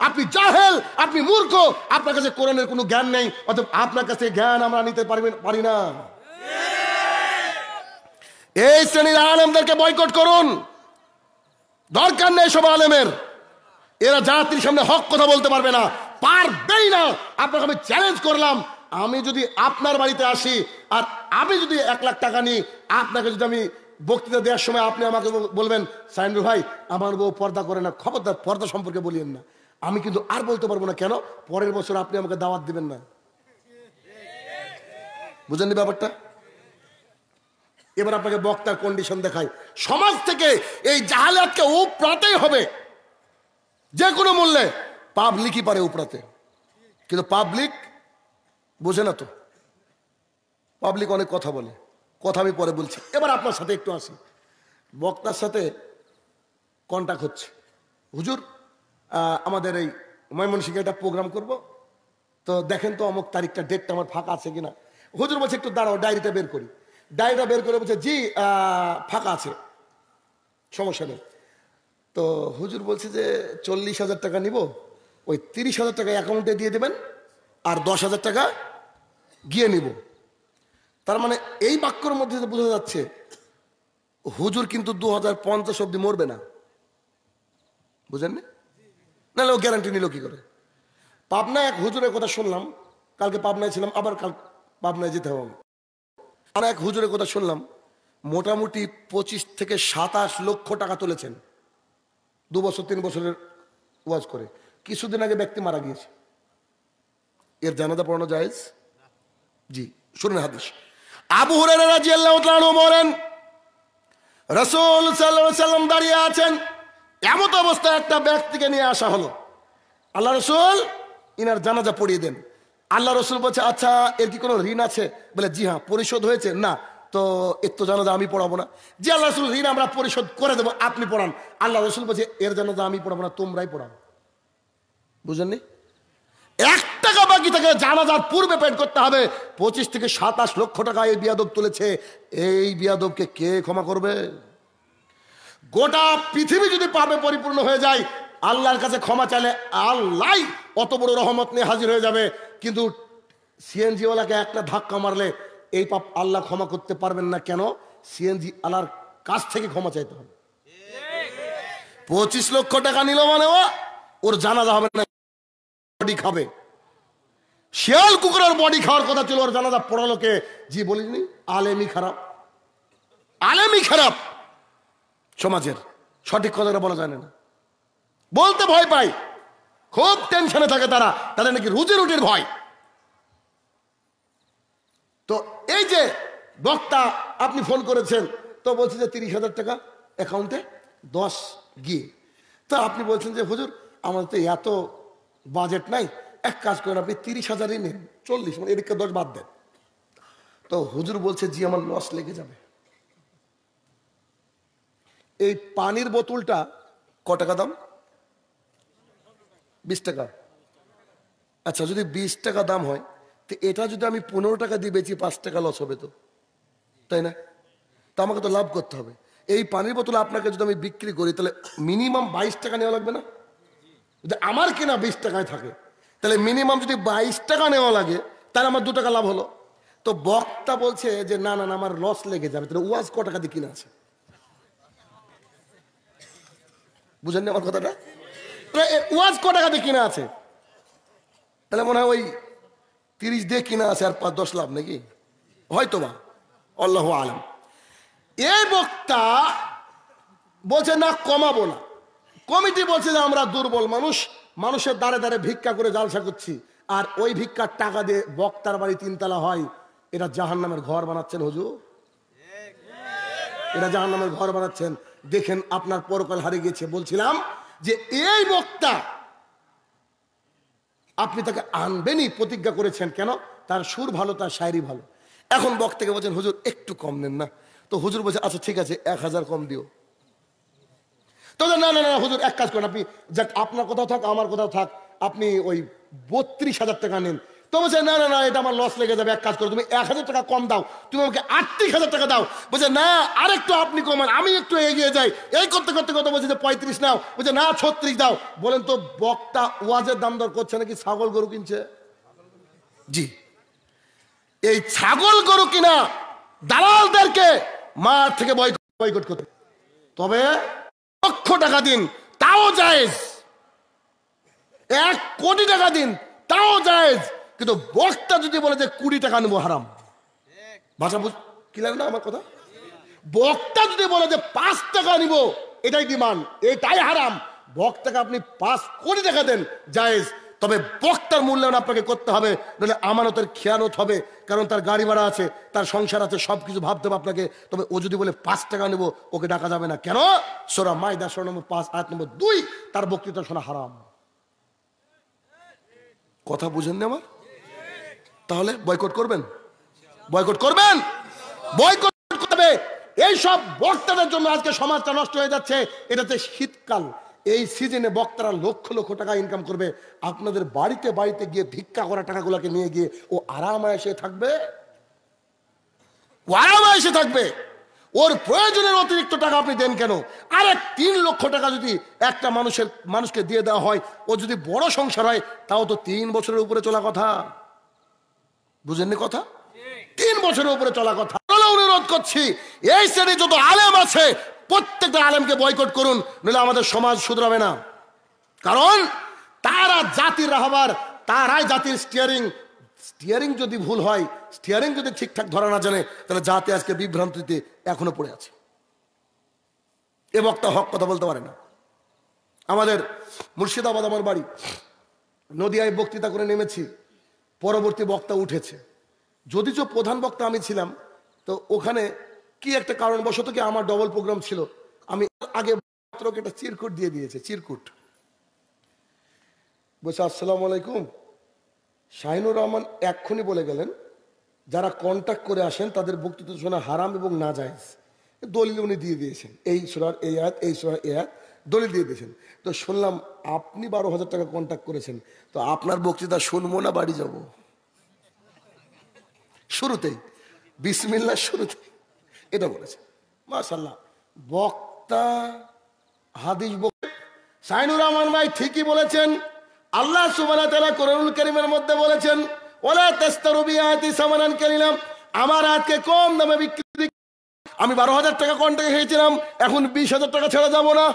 আপনি জাহেল আপনি মূর্খ আপনার কাছে কোরআনের কোনো জ্ঞান নেই অর্থাৎ আপনার কাছে জ্ঞান আমরা নিতে পারি পারি না এই শ্রেণীর আলেমদেরকে বয়কট করুন দরকার নেই সব আলেমের এরা জাতির সামনে হক কথা বলতে পারবে না পারবেই না আপনাকে আমি চ্যালেঞ্জ করলাম আমি যদি আপনার বাড়িতে আসি আর আমি যদি এক লাখ টাকা নিই আপনাকে যদি আমি বক্তৃতা দেওয়ার সময় আপনি আমাকে বলবেন সাইনুর ভাই আমার বউ পর্দা করে না খবরদার পর্দা সম্পর্কে বলিয়েন না আমি কিন্তু আর বলতে পারবো না কেন পরের বছর আপনি আমাকে দাওয়াত দিবেন না বুঝেননি ব্যাপারটা এবার আপনাকে বক্তার কন্ডিশন দেখায় সমাজ থেকে এই জাহালিয়াতকে ও প্রাতেই হবে যে কোনো মূল্যে পাবলিকই পারে উপড়াতে কিন্তু পাবলিক বোঝে না তো পাবলিক অনেক কথা বলে কথা আমি পরে বলছি এবার আপনার সাথে একটু আসি বক্তার সাথে কন্ট্যাক্ট হচ্ছে হুজুর আমাদের এই ময়মনসিংহে একটা প্রোগ্রাম করব তো দেখেন তো অমুক তারিখটা ডেটটা আমার ফাঁকা আছে কিনা হুজুর বলছে একটু দাঁড়াও ডায়েরিটা বের করি ডায়েরিটা বের করে বলছে জি ফাঁকা আছে সমস্যা নেই তো হুজুর বলছে যে চল্লিশ হাজার টাকা নিব ওই তিরিশ হাজার টাকা অ্যাকাউন্টে দিয়ে দেবেন আর দশ হাজার টাকা গিয়ে নিব তার মানে এই বাক্যর মধ্যে বোঝা যাচ্ছে হুজুর কিন্তু দু হাজার পঞ্চাশ অব্দি মরবে না বুঝেননি না ও গ্যারান্টি নিল কি করে পাবনা এক হুজুরের কথা শুনলাম কালকে পাবনায় ছিলাম আবার কাল পাবনায় যেতে হবে আর এক হুজুরের কথা শুনলাম মোটামুটি পঁচিশ থেকে সাতাশ লক্ষ টাকা তুলেছেন দু বছর তিন বছরের ওয়াজ করে কিছুদিন আগে ব্যক্তি মারা গিয়েছে এর জানাজা পড়ানো জায়েজ জি শুনুন হাদিস আবু হুরায়রা রাদিয়াল্লাহু তাআলা রাসূল সাল্লাল্লাহু আলাইহি সাল্লাম দাঁড়িয়ে আছেন এমন অবস্থায় একটা ব্যক্তিকে নিয়ে আসা হলো আল্লাহ রসুল ইনার জানাজা পড়িয়ে দেন আল্লাহ রসুল বলছে আচ্ছা এর কি কোনো ঋণ আছে বলে জি হ্যাঁ পরিশোধ হয়েছে না তো এর তো যে আমি পড়াবো না যে আল্লাহ রসুল ঋণ আমরা পরিশোধ করে দেবো আপনি পড়ান আল্লাহ রসুল বলছে এর যে আমি পড়াবো না তোমরাই পড়াবো বুঝলেননি এক টাকা বাকি থাকে জানাজার পূর্বে পেট করতে হবে পঁচিশ থেকে সাতাশ লক্ষ টাকা এই বিয়াদব তুলেছে এই বিয়াদবকে কে ক্ষমা করবে গোটা পৃথিবী যদি পাবে পরিপূর্ণ হয়ে যায় আল্লাহর কাছে ক্ষমা চাইলে আল্লাহ অত বড় রহমত নিয়ে হাজির হয়ে যাবে কিন্তু সিএনজিওয়ালাকে একটা ধাক্কা মারলে এই পাপ আল্লাহ ক্ষমা করতে পারবেন না কেন সিএনজি আল্লাহর কাছ থেকে ক্ষমা চাইতে হবে পঁচিশ লক্ষ টাকা নিল মানে ওর জানাজা হবে না বডি খাবে শিয়াল কুকুরের বডি খাওয়ার কথা ছিল ওর জানাজা পড়ালোকে জি বলিনি আলেমি খারাপ আলেমি খারাপ সমাজের সঠিক কথাটা বলা যায় না বলতে ভয় পাই খুব টেনশনে থাকে তারা তাদের নাকি রুজি রুটির ভয় তো এই যে বক্তা আপনি ফোন করেছেন তো বলছে যে তিরিশ হাজার টাকা অ্যাকাউন্টে দশ গিয়ে তো আপনি বলছেন যে হুজুর আমাদের তো এত বাজেট নাই এক কাজ করেন আপনি তিরিশ হাজারই নেন চল্লিশ মানে এদিকে দশ বাদ দেন তো হুজুর বলছে জি আমার লস লেগে যাবে এই পানির বোতলটা ক টাকা দাম বিশ টাকা আচ্ছা যদি বিশ টাকা দাম হয় তো এটা যদি আমি পনেরো টাকা দিয়ে বেঁচি পাঁচ টাকা লস হবে তো তাই না তা আমাকে তো লাভ করতে হবে এই পানির বোতল আপনাকে যদি আমি বিক্রি করি তাহলে মিনিমাম বাইশ টাকা নেওয়া লাগবে না যদি আমার কেনা বিশ টাকায় থাকে তাহলে মিনিমাম যদি বাইশ টাকা নেওয়া লাগে তাহলে আমার দু টাকা লাভ হলো তো বক্তা বলছে যে না না আমার লস লেগে যাবে তাহলে ওয়াজ ক টাকা দিয়ে কিনা আছে বুঝেন না আমার কথাটা ওয়াজ ক টাকা দিয়ে কিনা আছে তাহলে মনে হয় ওই তিরিশ দিয়ে কিনা আছে আর পাঁচ দশ লাভ নাকি হয়তো বা আল্লাহ আলম এই বক্তা বলছে না কমাবো না কমিটি বলছে যে আমরা দুর্বল মানুষ মানুষের দ্বারে দ্বারে ভিক্ষা করে জালসা করছি আর ওই ভিক্ষার টাকা দিয়ে বক্তার বাড়ি তিনতলা হয় এটা জাহান নামের ঘর বানাচ্ছেন হুজু এটা জাহান নামের ঘর বানাচ্ছেন দেখেন আপনার পরকাল হারিয়ে গেছে বলছিলাম যে এই বক্তা আপনি তাকে আনবেনই প্রতিজ্ঞা করেছেন কেন তার সুর ভালো তার শায়রি ভালো এখন বক্তাকে বলছেন হুজুর একটু কম নেন না তো হুজুর বলছে আচ্ছা ঠিক আছে এক হাজার কম দিও তো না না না হুজুর এক কাজ করেন আপনি যাক আপনার কোথাও থাক আমার কোথাও থাক আপনি ওই বত্রিশ হাজার টাকা নেন বলছে না না না এটা আমার লস লেগে যাবে এক কাজ করো তুমি এক হাজার টাকা কম দাও তুমি আমাকে আটত্রিশ হাজার টাকা দাও বলছে না আরেকটু আপনি কমান আমি একটু এগিয়ে যাই এই করতে করতে বলছে যে পঁয়ত্রিশ নাও বলছে না ছত্রিশ দাও বলেন তো বক্তা ওয়াজের দাম দর করছে নাকি ছাগল গরু কিনছে জি এই ছাগল গরু কিনা দালালদেরকে মাঠ থেকে বয়কট করতে তবে লক্ষ টাকা দিন তাও যায় এক কোটি টাকা দিন তাও যায় কিন্তু বক্তা যদি বলে যে কুড়ি টাকা নেবো হারাম ভাষা বুঝ কি লাগলো আমার কথা বক্তা যদি বলে যে পাঁচ টাকা নিব এটাই ডিমান্ড এটাই হারাম বক্তাকে আপনি পাঁচ কোটি টাকা দেন জায়েজ তবে বক্তার মূল্যায়ন আপনাকে করতে হবে নাহলে আমানতের খেয়ানত হবে কারণ তার গাড়ি ভাড়া আছে তার সংসার আছে সব কিছু ভাবতে হবে আপনাকে তবে ও যদি বলে পাঁচ টাকা নেবো ওকে ডাকা যাবে না কেন সোরা মাই দাস নম্বর পাঁচ আট নম্বর দুই তার বক্তৃতা শোনা হারাম কথা বুঝেন না আমার তাহলে বয়কট করবেন বয়কট করবেন বয়কট করবে এই সব বক্তাদের জন্য আজকে সমাজটা নষ্ট হয়ে যাচ্ছে এটাতে শীতকাল এই সিজনে বক্তারা লক্ষ লক্ষ টাকা ইনকাম করবে আপনাদের বাড়িতে বাড়িতে গিয়ে ভিক্ষা করা টাকাগুলোকে নিয়ে গিয়ে ও আরাম এসে থাকবে ও আরাম এসে থাকবে ওর প্রয়োজনের অতিরিক্ত টাকা আপনি দেন কেন আরে তিন লক্ষ টাকা যদি একটা মানুষের মানুষকে দিয়ে দেওয়া হয় ও যদি বড় সংসার হয় তাও তো তিন বছরের উপরে চলা কথা বুঝেননি কথা তিন বছরের উপরে চলা কথা অনুরোধ করছি এই শ্রেণীর যত আলেম আছে প্রত্যেকটা আলেমকে বয়কট করুন নইলে আমাদের সমাজ শুধরাবে না কারণ তারা জাতির রাহবার তারাই জাতির স্টিয়ারিং স্টিয়ারিং যদি ভুল হয় স্টিয়ারিং যদি ঠিকঠাক ধরা না জানে তাহলে জাতি আজকে বিভ্রান্তিতে এখনো পড়ে আছে এ বক্তা হক কথা বলতে পারে না আমাদের মুর্শিদাবাদ আমার বাড়ি নদিয়ায় বক্তৃতা করে নেমেছি পরবর্তী বক্তা উঠেছে যদিচ প্রধান বক্তা আমি ছিলাম তো ওখানে কি একটা কারণবশত কি আমার ডবল প্রোগ্রাম ছিল আমি আগে একটা চিরকুট দিয়ে দিয়েছে চিরকুট বলছে আসসালাম আলাইকুম শাহিনুর রহমান এক্ষুনি বলে গেলেন যারা কন্ট্যাক্ট করে আসেন তাদের বক্তৃতা শোনা হারাম এবং না যায় দলিল উনি দিয়ে দিয়েছেন এই সুরার এই আয়াত এই সুরার এই আয়াত দলিল দিয়ে দিয়েছেন তো শুনলাম আপনি বারো হাজার টাকা কন্ট্যাক্ট করেছেন তো আপনার বক্তৃতা শুনবো না বাড়ি যাব শুরুতেই বিসমিল্লার শুরুতে এটা বলেছে মাসাল্লাহ বক্তা হাদিস সাইনুর রহমান ভাই ঠিকই বলেছেন আল্লাহ সুবানা করিমের মধ্যে বলেছেন আমার আজকে কম দামে বিক্রি আমি বারো হাজার টাকা কন্ট্যাক্ট হয়েছিলাম এখন বিশ হাজার টাকা ছেড়ে যাবো না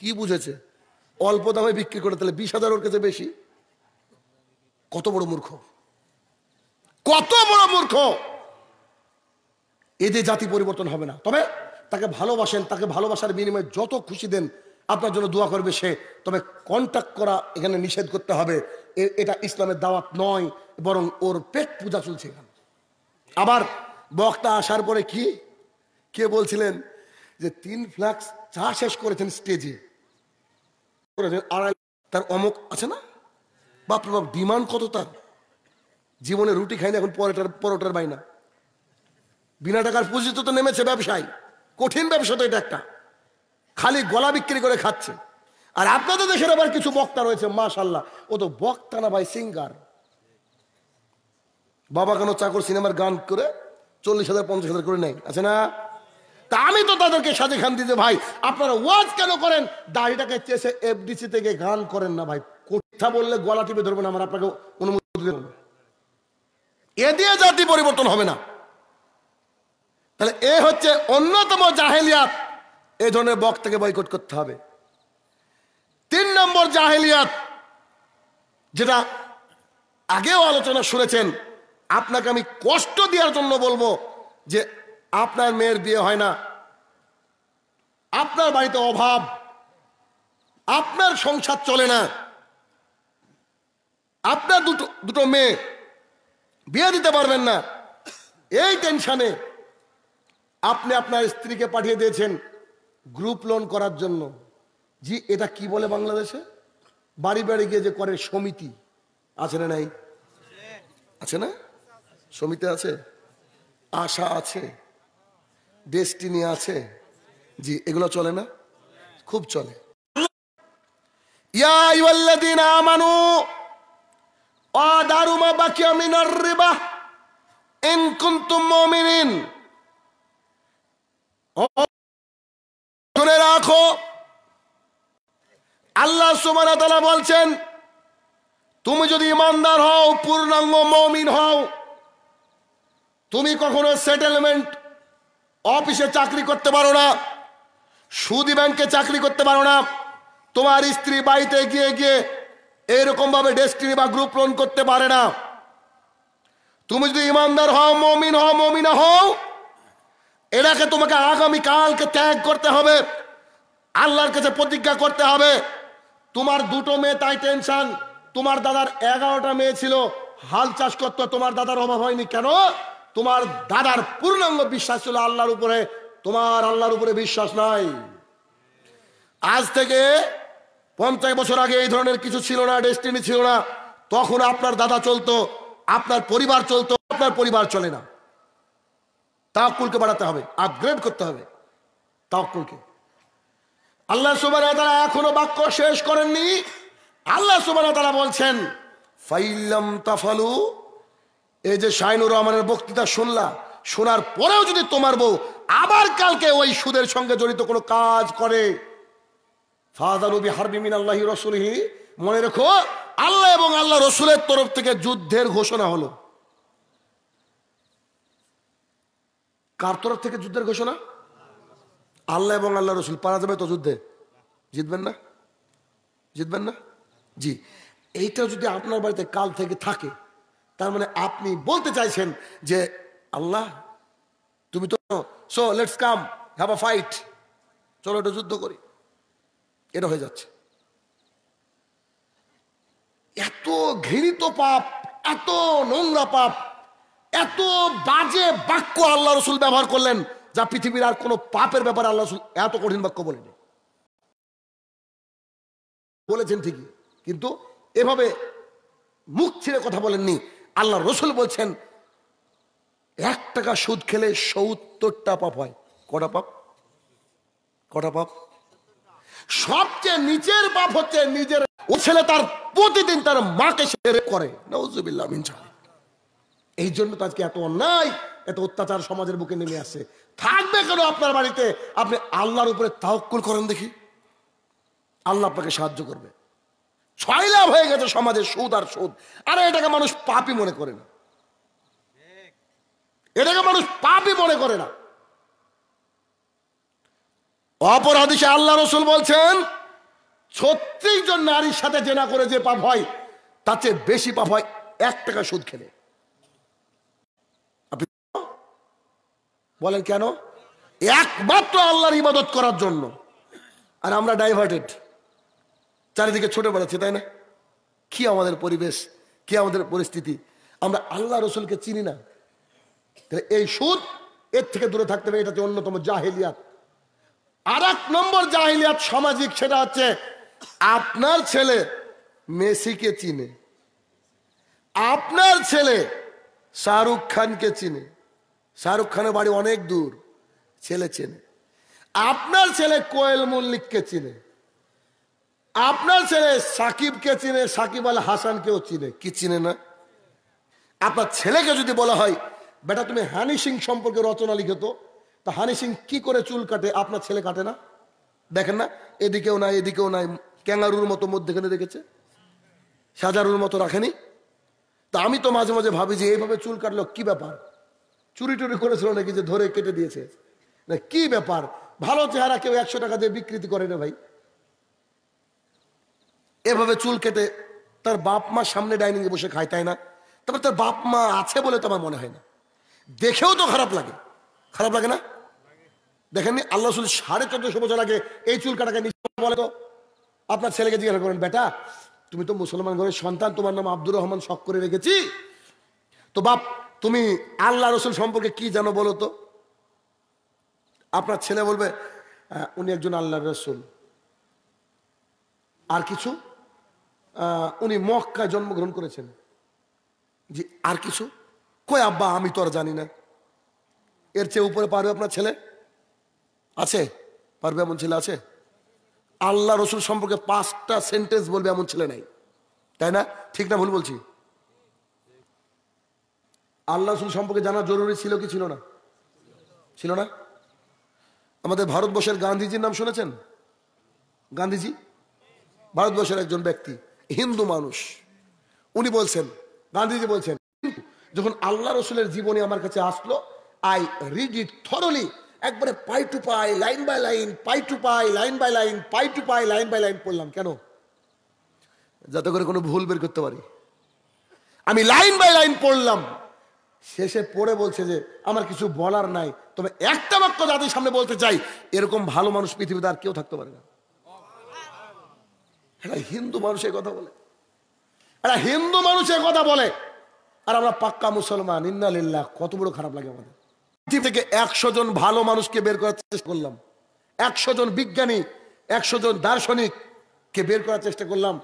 কি বুঝেছে অল্প দামে বিক্রি করে তাহলে বিশ হাজার ওর কাছে বেশি কত বড় মূর্খ কত বড় মূর্খ এদের জাতি পরিবর্তন হবে না তবে তাকে ভালোবাসেন তাকে ভালোবাসার বিনিময়ে যত খুশি দেন আপনার জন্য দোয়া করবে সে তবে কন্ট্যাক্ট করা এখানে নিষেধ করতে হবে এটা ইসলামের দাওয়াত নয় বরং ওর পেট পূজা চলছে এখানে আবার বক্তা আসার পরে কি কে বলছিলেন যে তিন ফ্লাক্স চা শেষ করেছেন স্টেজে করেছেন আড়াই তার অমক আছে না বাপরে বাপ ডিমান্ড কত তার জীবনে রুটি খাই না এখন পরোটার পরোটার বাইনা বিনা টাকার পুঁজি তো নেমেছে ব্যবসায় কঠিন ব্যবসা তো এটা একটা খালি গলা বিক্রি করে খাচ্ছে আর আপনাদের দেশের আবার কিছু বক্তা রয়েছে মাশাল্লাহ ও তো বক্তা না ভাই সিঙ্গার বাবা কেন চাকর সিনেমার গান করে চল্লিশ হাজার পঞ্চাশ হাজার করে নেয় আছে না তা আমি তো তাদেরকে সাজে খান দিতে ভাই আপনারা ওয়াজ কেন করেন দাড়িটাকে চেষে এফডিসি থেকে গান করেন না ভাই কোথা বললে গলা টিপে ধরবেন আমার আপনাকে অনুমতি এ দিয়ে জাতি পরিবর্তন হবে না তাহলে এ হচ্ছে অন্যতম জাহেলিয়াত এ ধরনের বক্তাকে বয়কট করতে হবে তিন নম্বর জাহেলিয়াত যেটা আগেও আলোচনা শুনেছেন আপনাকে আমি কষ্ট দেওয়ার জন্য বলবো যে আপনার মেয়ের বিয়ে হয় না আপনার বাড়িতে অভাব আপনার সংসার চলে না আপনার দুটো দুটো মেয়ে বিয়ে দিতে পারবেন না এই টেনশানে আপনি আপনার স্ত্রীকে পাঠিয়ে দিয়েছেন গ্রুপ লোন করার জন্য জি এটা কি বলে বাংলাদেশে বাড়ি বাড়ি গিয়ে যে করে সমিতি আছে না নাই আছে না সমিতি আছে আশা আছে ডেস্টিনি আছে জি এগুলো চলে না খুব চলে ইয়া বাকি রাখো আল্লাহ সুমানা বলছেন তুমি যদি ইমানদার হও পূর্ণাঙ্গ মমিন হও তুমি কখনো সেটেলমেন্ট অফিসে চাকরি করতে পারো না সুদি ব্যাংকে চাকরি করতে পারো না তোমার স্ত্রী বাড়িতে গিয়ে গিয়ে ভাবে ডেস্টিনি বা গ্রুপ লোন করতে পারে না তুমি যদি ইমানদার হও মমিন হও মমিনা হও এটাকে তোমাকে আগামীকালকে ত্যাগ করতে হবে আল্লাহর কাছে প্রতিজ্ঞা করতে হবে তোমার দুটো মেয়ে তাই টেনশন তোমার দাদার এগারোটা মেয়ে ছিল হাল চাষ করতো তোমার দাদার অভাব হয়নি কেন তোমার দাদার পূর্ণাঙ্গ বিশ্বাস ছিল আল্লাহর উপরে তোমার আল্লাহর উপরে বিশ্বাস নাই আজ থেকে পঞ্চাশ বছর আগে এই ধরনের কিছু ছিল না ডেস্টিনি ছিল না তখন আপনার দাদা চলতো আপনার পরিবার চলতো আপনার পরিবার চলে না তাকুলকে বাড়াতে হবে আপগ্রেড করতে হবে তাকুলকে আল্লাহ সুবাহ তারা এখনো বাক্য শেষ করেননি আল্লাহ সুবাহ তারা বলছেন ফাইলাম তাফালু এই যে শাহিনুর রহমানের বক্তৃতা শুনলা শোনার পরেও যদি তোমার বউ আবার কালকে ওই সুদের সঙ্গে জড়িত কোনো কাজ করে হারবি মিন রসুলহি মনে রেখো আল্লাহ এবং আল্লাহ রসুলের তরফ থেকে যুদ্ধের ঘোষণা হলো কার তরফ থেকে যুদ্ধের ঘোষণা আল্লাহ এবং আল্লাহ রসুল পারা যাবে তো যুদ্ধে জিতবেন না জিতবেন না জি এইটা যদি আপনার বাড়িতে কাল থেকে থাকে তার মানে আপনি বলতে চাইছেন যে আল্লাহ তুমি তো so let's come have a fight চলো এটা যুদ্ধ করি এটা হয়ে যাচ্ছে এত ঘৃণিত পাপ এত নোংরা পাপ এত বাজে বাক্য আল্লাহ রসুল ব্যবহার করলেন যা পৃথিবীর আর কোনো পাপের ব্যাপারে আল্লাহ রসুল এত কঠিন বাক্য বলেনি বলেছেন ঠিকই কিন্তু এভাবে মুখ ছিঁড়ে কথা বলেননি আল্লাহ রসুল বলছেন এক টাকা সুদ খেলে সত্তরটা পাপ হয় কটা পাপ কটা পাপ সবচেয়ে নিচের পাপ হচ্ছে নিজের ও ছেলে তার প্রতিদিন তার মাকে সে করে এই জন্য তো আজকে এত অন্যায় এত অত্যাচার সমাজের বুকে নেমে আসে থাকবে কেন আপনার বাড়িতে আপনি আল্লাহর উপরে তাহকুল করেন দেখি আল্লাহ আপনাকে সাহায্য করবে ছয়লাভ হয়ে গেছে সমাজে সুদ আর সুদ আরে এটাকে মানুষ পাপই মনে করে না এটাকে মানুষ পাপই মনে করে না অপরাধীকে আল্লাহ রসুল বলছেন ছত্রিশ জন নারীর সাথে জেনা করে যে পাপ হয় তার চেয়ে বেশি পাপ হয় এক টাকা সুদ খেলে আপনি বলেন কেন একমাত্র আল্লাহর ইবাদত করার জন্য আর আমরা ডাইভার্টেড চারিদিকে ছুটে বেড়াচ্ছি তাই না কি আমাদের পরিবেশ কি আমাদের পরিস্থিতি আমরা আল্লাহ রসুলকে চিনি না তাহলে এই সুদ এর থেকে দূরে থাকতে হবে এটা হচ্ছে অন্যতম জাহিলিয়াত আর এক নম্বর জাহিলিয়াত সামাজিক সেটা হচ্ছে আপনার ছেলে মেসিকে চিনে আপনার ছেলে শাহরুখ খানকে চিনে শাহরুখ খানের বাড়ি অনেক দূর ছেলে চেনে আপনার ছেলে কোয়েল মল্লিককে চিনে আপনার ছেলে সাকিবকে চিনে সাকিব আল হাসান কেও চিনে কি চিনে না আপনার ছেলেকে যদি বলা হয় বেটা তুমি হানি সিং সম্পর্কে রচনা লিখেতো তা হানি সিং কি করে চুল কাটে আপনার ছেলে কাটে না দেখেন না এদিকেও নাই এদিকেও নাই ক্যাঙ্গারুর মতো মধ্যেখানে রেখেছে সাজারুর মতো রাখেনি তা আমি তো মাঝে মাঝে ভাবি যে এইভাবে চুল কাটলো কি ব্যাপার চুরি টুরি করেছিল নাকি যে ধরে কেটে দিয়েছে না কি ব্যাপার ভালো চেহারা কেউ একশো টাকা দিয়ে বিকৃতি করে না ভাই এভাবে চুল কেটে তার বাপ মা সামনে ডাইনিংয়ে বসে খায় তাই না তারপর তার বাপ মা আছে বলে তো আমার মনে হয় না দেখেও তো খারাপ লাগে খারাপ লাগে না দেখেননি আল্লাহ রসুল সাড়ে চোদ্দশো বছর আগে এই চুল কাটাকে বলে তো আপনার ছেলেকে জিজ্ঞাসা করেন বেটা তুমি তো মুসলমান ঘরের সন্তান তোমার নাম আব্দুর রহমান শখ করে রেখেছি তো বাপ তুমি আল্লাহ রসুল সম্পর্কে কি জানো বলো তো আপনার ছেলে বলবে উনি একজন আল্লাহ রসুল আর কিছু উনি মক্কায় জন্মগ্রহণ করেছেন জি আর কিছু কই আব্বা আমি তো আর জানি না এর চেয়ে উপরে পারবে আপনার ছেলে আছে পারবে এমন ছেলে আছে আল্লাহ রসুল সম্পর্কে পাঁচটা সেন্টেন্স বলবে এমন ছেলে নাই তাই না ঠিক না ভুল বলছি আল্লাহ রসুল সম্পর্কে জানা জরুরি ছিল কি ছিল না ছিল না আমাদের ভারতবর্ষের গান্ধীজির নাম শুনেছেন গান্ধীজি ভারতবর্ষের একজন ব্যক্তি হিন্দু মানুষ উনি বলছেন গান্ধীজি বলছেন যখন আল্লাহ রসুলের জীবনী আমার কাছে আসলো আই রিড ইট থরলি একবারে pie to pie line by line pie to pie line by line pie to pie line by line পড়লাম কেন যাতে করে কোনো ভুল বের করতে পারি আমি লাইন বাই লাইন পড়লাম শেষে পড়ে বলছে যে আমার কিছু বলার নাই তবে একটা বাক্য জাতির সামনে বলতে চাই এরকম ভালো মানুষ পৃথিবীতে আর কেউ থাকতে পারে না একটা হিন্দু মানুষ কথা বলে একটা হিন্দু মানুষ কথা বলে আর আমরা পাক্কা মুসলমান ইন্নালিল্লাহ কত বড় খারাপ লাগে আমাদের পৃথিবী থেকে একশো জন ভালো মানুষকে বের করার চেষ্টা করলাম একশো জন বিজ্ঞানী একশো জন দার্শনিককে বের করার চেষ্টা করলাম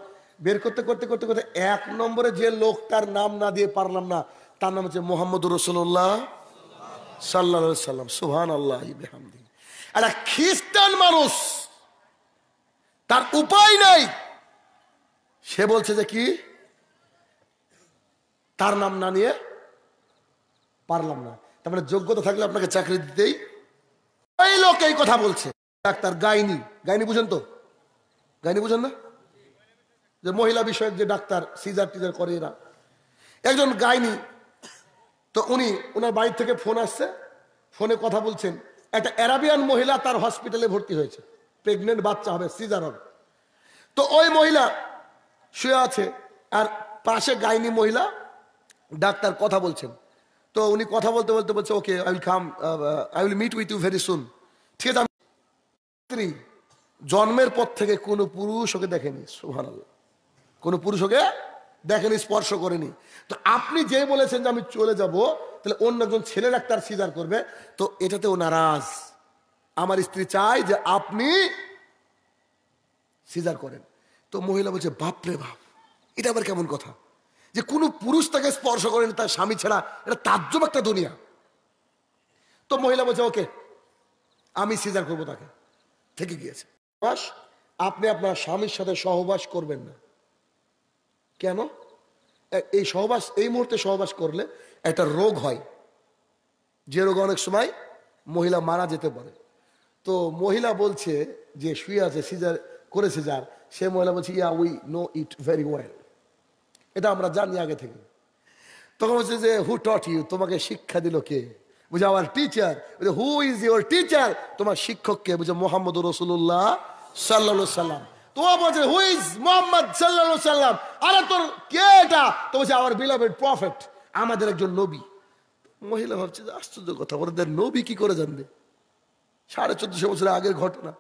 বের করতে করতে করতে করতে এক নম্বরে যে লোকটার নাম না দিয়ে পারলাম না তার নাম হচ্ছে মোহাম্মদ রসুল্লাহ সাল্লা সুহান আল্লাহ একটা খ্রিস্টান মানুষ তার উপায় নাই সে বলছে যে কি তার নাম না নিয়ে পারলাম না তার মানে যোগ্যতা থাকলে আপনাকে চাকরি দিতেই ওই লোক এই কথা বলছে ডাক্তার গাইনি গাইনি বুঝেন তো গাইনি বুঝেন না যে মহিলা বিষয়ক যে ডাক্তার সিজার টিজার করে এরা একজন গাইনি তো উনি ওনার বাড়ির থেকে ফোন আসছে ফোনে কথা বলছেন একটা অ্যারাবিয়ান মহিলা তার হসপিটালে ভর্তি হয়েছে প্রেগনেন্ট বাচ্চা হবে সিজার হবে তো ওই মহিলা শুয়ে আছে আর পাশে গাইনি মহিলা ডাক্তার কথা বলছেন তো উনি কথা বলতে বলতে বলছে okay I will come I will meet with you very soon ঠিক আছে আমি জন্মের পর থেকে কোনো পুরুষ ওকে দেখেনি সুহান কোনো পুরুষ ওকে দেখেনি স্পর্শ করেনি তো আপনি যে বলেছেন যে আমি চলে যাব তাহলে অন্য একজন ছেলে ডাক্তার সিজার করবে তো এটাতেও নারাজ আমার স্ত্রী চায় যে আপনি সিজার করেন তো মহিলা বলছে বাপ রে বাপ এটা আবার কেমন কথা যে কোনো পুরুষ তাকে স্পর্শ করেন তার স্বামী ছাড়া এটা তাজ্জব একটা দুনিয়া তো মহিলা বলছে ওকে আমি সিজার করবো তাকে থেকে গিয়েছে বাস আপনি আপনার স্বামীর সাথে সহবাস করবেন না কেন এই সহবাস এই মুহূর্তে সহবাস করলে একটা রোগ হয় যে রোগ অনেক সময় মহিলা মারা যেতে পারে তো মহিলা বলছে যে শুয়ে আছে সিজার করেছে যার সে মহিলা বলছে yeah we know it very well এটা আমরা জানি আগে থেকে তখন বলছে যে হু টট ইউ তোমাকে শিক্ষা দিল কে বুঝে আমার teacher who is your teacher তোমার শিক্ষক কে বুঝে মোহাম্মদ রসুল্লাহ সাল্লা সাল্লাম তোমার বলছে হু ইজ মোহাম্মদ সাল্লা সাল্লাম আরে তোর কে এটা তো বলছে আমার বিলাভেড প্রফেট আমাদের একজন নবী মহিলা ভাবছে আশ্চর্য কথা ওদের নবী কি করে জানবে সাড়ে চোদ্দশো বছরের আগের ঘটনা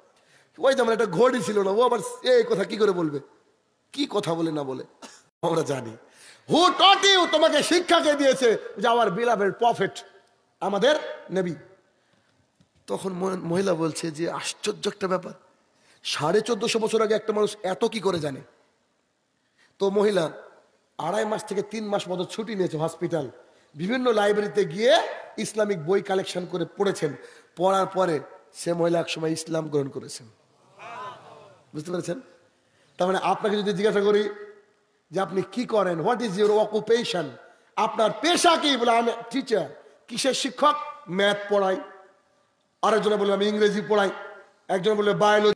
ওই তো আমার একটা ঘড়ি ছিল না ও আবার এ কথা কি করে বলবে কি কথা বলে না বলে আমরা জানি হু টট ইউ তোমাকে শিক্ষাকে দিয়েছে যে আমার বিলাভের প্রফিট আমাদের নেবি তখন মহিলা বলছে যে আশ্চর্য একটা ব্যাপার সাড়ে চোদ্দশো বছর আগে একটা মানুষ এত কি করে জানে তো মহিলা আড়াই মাস থেকে তিন মাস মতো ছুটি নিয়েছে হসপিটাল বিভিন্ন লাইব্রেরিতে গিয়ে ইসলামিক বই কালেকশন করে পড়েছেন পড়ার পরে সে মহিলা একসময় ইসলাম গ্রহণ করেছেন বুঝতে পেরেছেন তার মানে আপনাকে যদি জিজ্ঞাসা করি যে আপনি কি করেন হোয়াট ইজ ইউর অকুপেশন আপনার পেশা কি বলে আমি টিচার কিসের শিক্ষক ম্যাথ পড়াই আরেকজনে বলবে আমি ইংরেজি পড়াই একজন বলবে বায়োলজি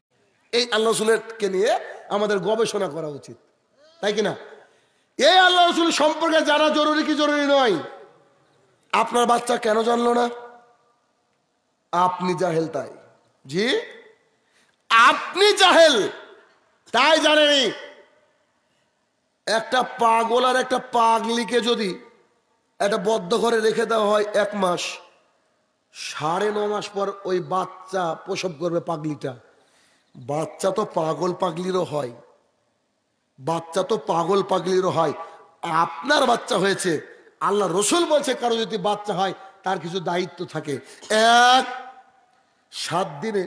এই আল্লাহ রসুলকে নিয়ে আমাদের গবেষণা করা উচিত তাই কিনা এই আল্লাহ রসুল সম্পর্কে জানা জরুরি কি জরুরি নয় আপনার বাচ্চা কেন জানলো না আপনি জাহেল তাই জি আপনি জাহেল তাই জানেনি একটা পাগল আর একটা পাগলিকে যদি একটা বদ্ধ ঘরে রেখে দেওয়া হয় এক মাস সাড়ে ন মাস পর ওই বাচ্চা প্রসব করবে পাগলিটা বাচ্চা তো পাগল পাগলিরও হয় বাচ্চা তো পাগল পাগলিরও হয় আপনার বাচ্চা হয়েছে আল্লাহ রসুল বলছে কারো যদি বাচ্চা হয় তার কিছু দায়িত্ব থাকে এক সাত দিনে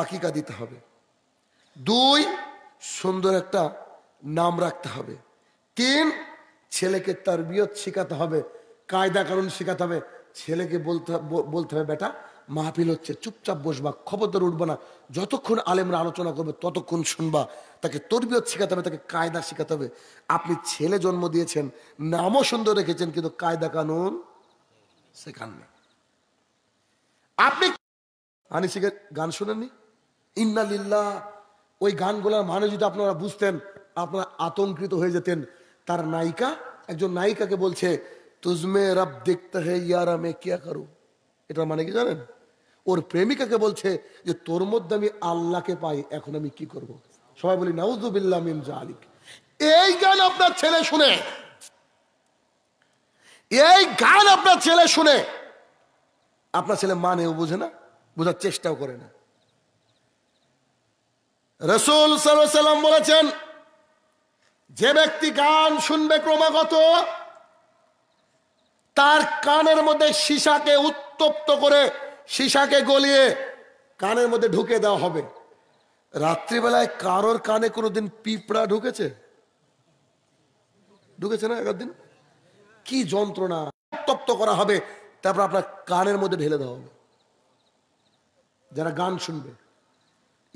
আকিকা দিতে হবে দুই সুন্দর একটা নাম রাখতে হবে তিন ছেলেকে তার বিয়ত শেখাতে হবে কায়দা কারণ শেখাতে হবে ছেলেকে বলতে বলতে হবে বেটা মাহফিল হচ্ছে চুপচাপ বসবা খবরদার উঠবো না যতক্ষণ আলেমরা আলোচনা করবে ততক্ষণ শুনবা তাকে তরবিয়ত শেখাতে হবে তাকে কায়দা শেখাতে হবে আপনি ছেলে জন্ম দিয়েছেন নামও সুন্দর রেখেছেন কিন্তু কায়দা কানুন না আপনি আনিসিকে গান শোনেননি ইন্নালিল্লা ওই গানগুলোর মানে যদি আপনারা বুঝতেন আপনারা আতঙ্কিত হয়ে যেতেন তার নায়িকা একজন নায়িকাকে বলছে তুজমে রব দেখতে হে ইয়ারামে কিয়া করু এটার মানে কি জানেন ওর প্রেমিকাকে বলছে যে তোর মধ্যে আমি আল্লাহকে পাই এখন আমি কি করব। সবাই বলি নাউজুবিল্লা মিম জালিক এই গান আপনার ছেলে শুনে এই গান আপনার ছেলে শুনে আপনার ছেলে মানেও বোঝে না বোঝার চেষ্টাও করে না রসুল সাল্লাম বলেছেন যে ব্যক্তি গান শুনবে ক্রমাগত তার কানের মধ্যে সীসাকে উত্তপ্ত করে সীসাকে গলিয়ে কানের মধ্যে ঢুকে দেওয়া হবে রাত্রিবেলায় কারোর কানে কোনোদিন পিঁপড়া ঢুকেছে ঢুকেছে না একদিন কি যন্ত্রণা উত্তপ্ত করা হবে তারপর আপনার কানের মধ্যে ঢেলে দেওয়া হবে যারা গান শুনবে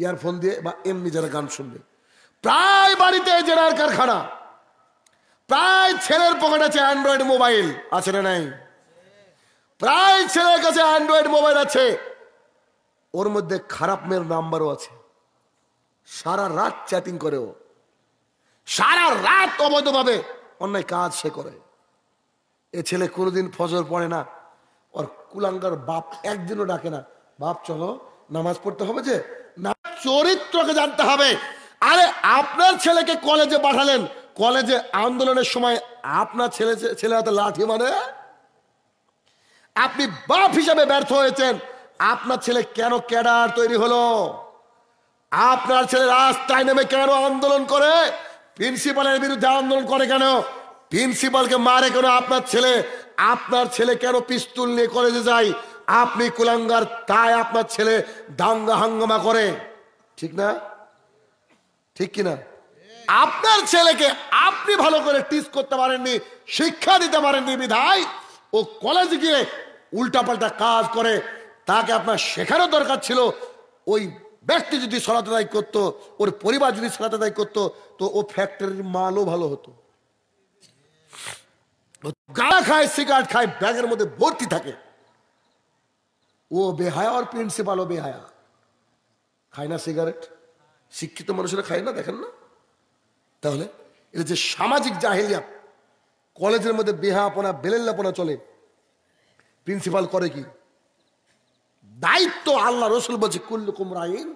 ইয়ারফোন দিয়ে বা এমনি যারা গান শুনবে প্রায় বাড়িতে জেনার কারখানা প্রায় ছেলের পকেট আছে অ্যান্ড্রয়েড মোবাইল আছে না নাই প্রায় ছেলের কাছে অ্যান্ড্রয়েড মোবাইল আছে ওর মধ্যে খারাপ মেয়ের নাম্বারও আছে সারা রাত চ্যাটিং করে ও সারা রাত অবৈধভাবে অন্যায় কাজ সে করে এ ছেলে কোনোদিন ফজর পড়ে না ওর কুলাঙ্গার বাপ একদিনও ডাকে না বাপ চলো নামাজ পড়তে হবে যে চরিত্রকে জানতে হবে আরে আপনার ছেলেকে কলেজে পাঠালেন কলেজে আন্দোলনের সময় আপনার ছেলে ছেলে হাতে লাঠি মানে আপনি বাপ হিসাবে ব্যর্থ হয়েছেন আপনার ছেলে কেন ক্যাডার তৈরি হলো আপনার ছেলে রাস্তায় নেমে কেন আন্দোলন করে প্রিন্সিপালের বিরুদ্ধে আন্দোলন করে কেন প্রিন্সিপালকে মারে কেন আপনার ছেলে আপনার ছেলে কেন পিস্তুল নিয়ে কলেজে যায় আপনি কুলাঙ্গার তাই আপনার ছেলে দাঙ্গা হাঙ্গামা করে ঠিক না ঠিক কিনা আপনার ছেলেকে আপনি ভালো করে টিচ করতে পারেননি শিক্ষা দিতে পারেননি বিধাই ও কলেজে গিয়ে উল্টাপাল্টা কাজ করে তাকে আপনার শেখানো দরকার ছিল ওই ব্যক্তি যদি দায়ী করতো ওর পরিবার যদি দায়ী করতো তো ও ফ্যাক্টরির মালও ভালো হতো গাড়া খায় সিগারেট খায় ব্যাগের মধ্যে ভর্তি থাকে ও বেহায়া ওর প্রিন্সিপাল ও বেহায়া খায় না সিগারেট শিক্ষিত মানুষেরা খায় না দেখেন না তাহলে এটা যে সামাজিক জাহেলিয়া কলেজের মধ্যে বেহাপনা বেলেল্লাপনা চলে প্রিন্সিপাল করে কি দায়িত্ব আল্লাহ রসুল বলছে কুল্লুকুম রাইন